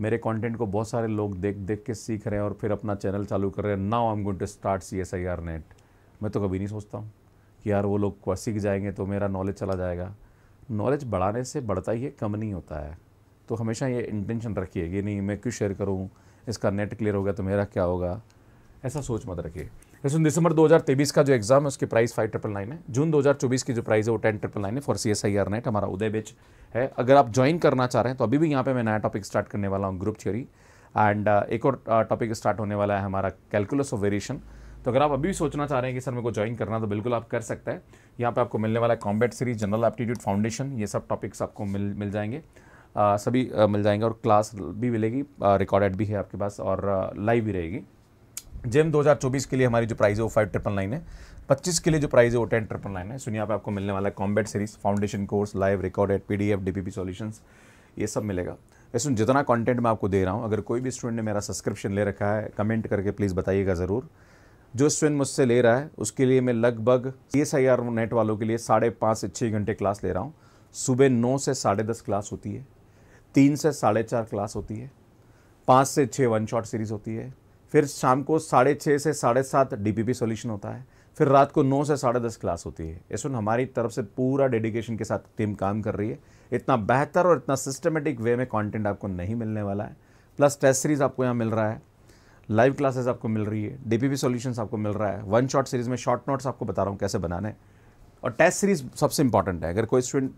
मेरे कंटेंट को बहुत सारे लोग देख देख के सीख रहे हैं और फिर अपना चैनल चालू कर रहे हैं now I am going to start C S I R NET मैं तो कभी नहीं सोचता हूँ कि यार वो लोग सीख जाएंगे तो मेरा नॉलेज चला जाएगा नॉलेज बढ़ाने से बढ़ता ही है कम नहीं होता है तो हमेशा ये इंटेंशन रखिए कि नहीं मैं क्यों शेयर करूँ इसका नेट क्लियर हो गया तो मेरा क्या होगा ऐसा सोच मत रखिए जैसे दिसंबर 2023 का जो एग्जाम है उसकी प्राइस फाइव ट्रिपल नाइन है जून 2024 की जो प्राइस है वो टेन ट्रिपल नाइन है for C S I R NET हमारा उदय बेच है अगर आप ज्वाइन करना चाह रहे हैं तो अभी भी यहाँ पे मैं नया टॉपिक स्टार्ट करने वाला हूँ ग्रुप थ्योरी एंड एक और टॉपिक uh, स्टार्ट होने वाला है हमारा कैलकुलस ऑफ वेरिएशन तो अगर आप अभी भी सोचना चाह रहे हैं कि सर मेरे को ज्वाइन करना तो बिल्कुल आप कर सकते हैं यहाँ पे आपको मिलने वाला है combat series general aptitude foundation ये सब टॉपिक्स आपको मिल मिल जाएंगे आ, uh, सभी आ, uh, मिल जाएंगे और क्लास भी मिलेगी रिकॉर्डेड भी है आपके पास और लाइव भी रहेगी जेम 2024 के लिए हमारी जो प्राइस है वो फाइव ट्रिपल नाइन है पच्चीस के लिए जो प्राइस है वो टेन ट्रिपल नाइन है सुनिए आपको मिलने वाला है combat series foundation course live recorded P D F D P P solutions ये सब मिलेगा वैसे जितना कंटेंट मैं आपको दे रहा हूँ अगर कोई भी स्टूडेंट ने मेरा सब्सक्रिप्शन ले रखा है कमेंट करके प्लीज़ बताइएगा ज़रूर जो स्टूडेंट मुझसे ले रहा है उसके लिए मैं लगभग एस आई आर नेट वालों के लिए साढ़े पाँच से छः घंटे क्लास ले रहा हूँ सुबह नौ से साढ़े दस क्लास होती है तीन से साढ़े चार क्लास होती है पाँच से छः वन शॉट सीरीज़ होती है फिर शाम को साढ़े छः से साढ़े सात डी पी सोल्यूशन होता है फिर रात को नौ से साढ़े दस क्लास होती है इस वन हमारी तरफ से पूरा डेडिकेशन के साथ टीम काम कर रही है इतना बेहतर और इतना सिस्टमेटिक वे में कंटेंट आपको नहीं मिलने वाला है प्लस टेस्ट सीरीज़ आपको यहाँ मिल रहा है लाइव क्लासेस आपको मिल रही है पी सोल्यूशन आपको मिल रहा है वन शॉट सीरीज़ में शॉर्ट नोट्स आपको बता रहा हूँ कैसे बनाने और टेस्ट सीरीज़ सबसे इंपॉर्टेंट है अगर कोई स्टूडेंट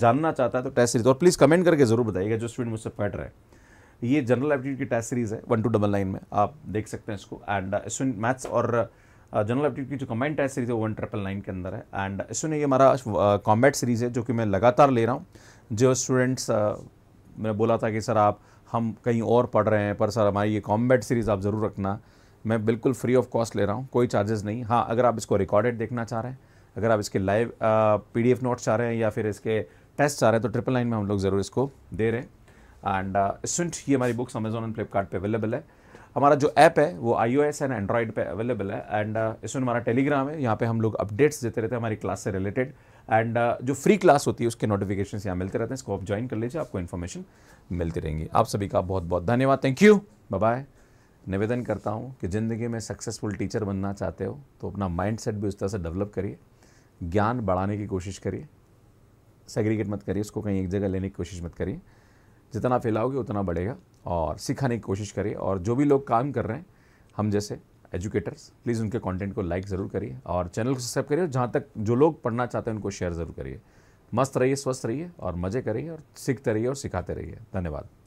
जानना चाहता है तो टेस्ट सीरीज़ और प्लीज़ कमेंट करके ज़रूर बताइएगा जो स्टूडेंट मुझसे पढ़ रहे हैं ये जनरल एप्टीट्यूड की टेस्ट सीरीज है वन टू डबल नाइन में आप देख सकते हैं इसको एंड uh, इसमें मैथ्स और जनरल uh, एप्टीट्यूड की जो कम्बाइंड टेस्ट सीरीज है वन ट्रिपल नाइन के अंदर है एंड uh, इसमें ये हमारा कॉम्बैट सीरीज़ है जो कि मैं लगातार ले रहा हूँ जो स्टूडेंट्स मैंने बोला था कि सर आप हम कहीं और पढ़ रहे हैं पर सर हमारी ये कॉम्बैट सीरीज़ आप ज़रूर रखना मैं बिल्कुल फ्री ऑफ कॉस्ट ले रहा हूँ कोई चार्जेस नहीं हाँ अगर आप इसको रिकॉर्डेड देखना चाह रहे हैं अगर आप इसके live P D F notes चाह रहे हैं या फिर इसके टेस्ट चाह रहे हैं तो ट्रिपल नाइन में हम लोग ज़रूर इसको दे रहे हैं एंड स्विंट uh, ये हमारी books Amazon and Flipkart available है हमारा जो ऐप है वो I O S and Android पे अवेलेबल है एंड uh, इसमें हमारा टेलीग्राम है यहाँ पे हम लोग अपडेट्स देते रहते हैं हमारी क्लास से रिलेटेड एंड uh, जो फ्री क्लास होती है उसके नोटिफिकेशन यहाँ मिलते रहते हैं इसको आप ज्वाइन कर लीजिए आपको इन्फॉर्मेशन मिलती रहेंगी आप सभी का बहुत बहुत धन्यवाद थैंक यू बाय निवेदन करता हूँ कि ज़िंदगी में सक्सेसफुल टीचर बनना चाहते हो तो अपना सेट भी उस तरह से डेवलप करिए ज्ञान बढ़ाने की कोशिश करिए सेग्रीगेट मत करिए उसको कहीं एक जगह लेने की कोशिश मत करिए जितना फैलाओगे उतना बढ़ेगा और सिखाने की कोशिश करिए और जो भी लोग काम कर रहे हैं हम जैसे एजुकेटर्स प्लीज़ उनके कंटेंट को लाइक ज़रूर करिए और चैनल को सब्सक्राइब करिए जहाँ तक जो लोग पढ़ना चाहते हैं उनको शेयर ज़रूर करिए मस्त रहिए स्वस्थ रहिए और मज़े करिए और सीखते रहिए और सिखाते रहिए धन्यवाद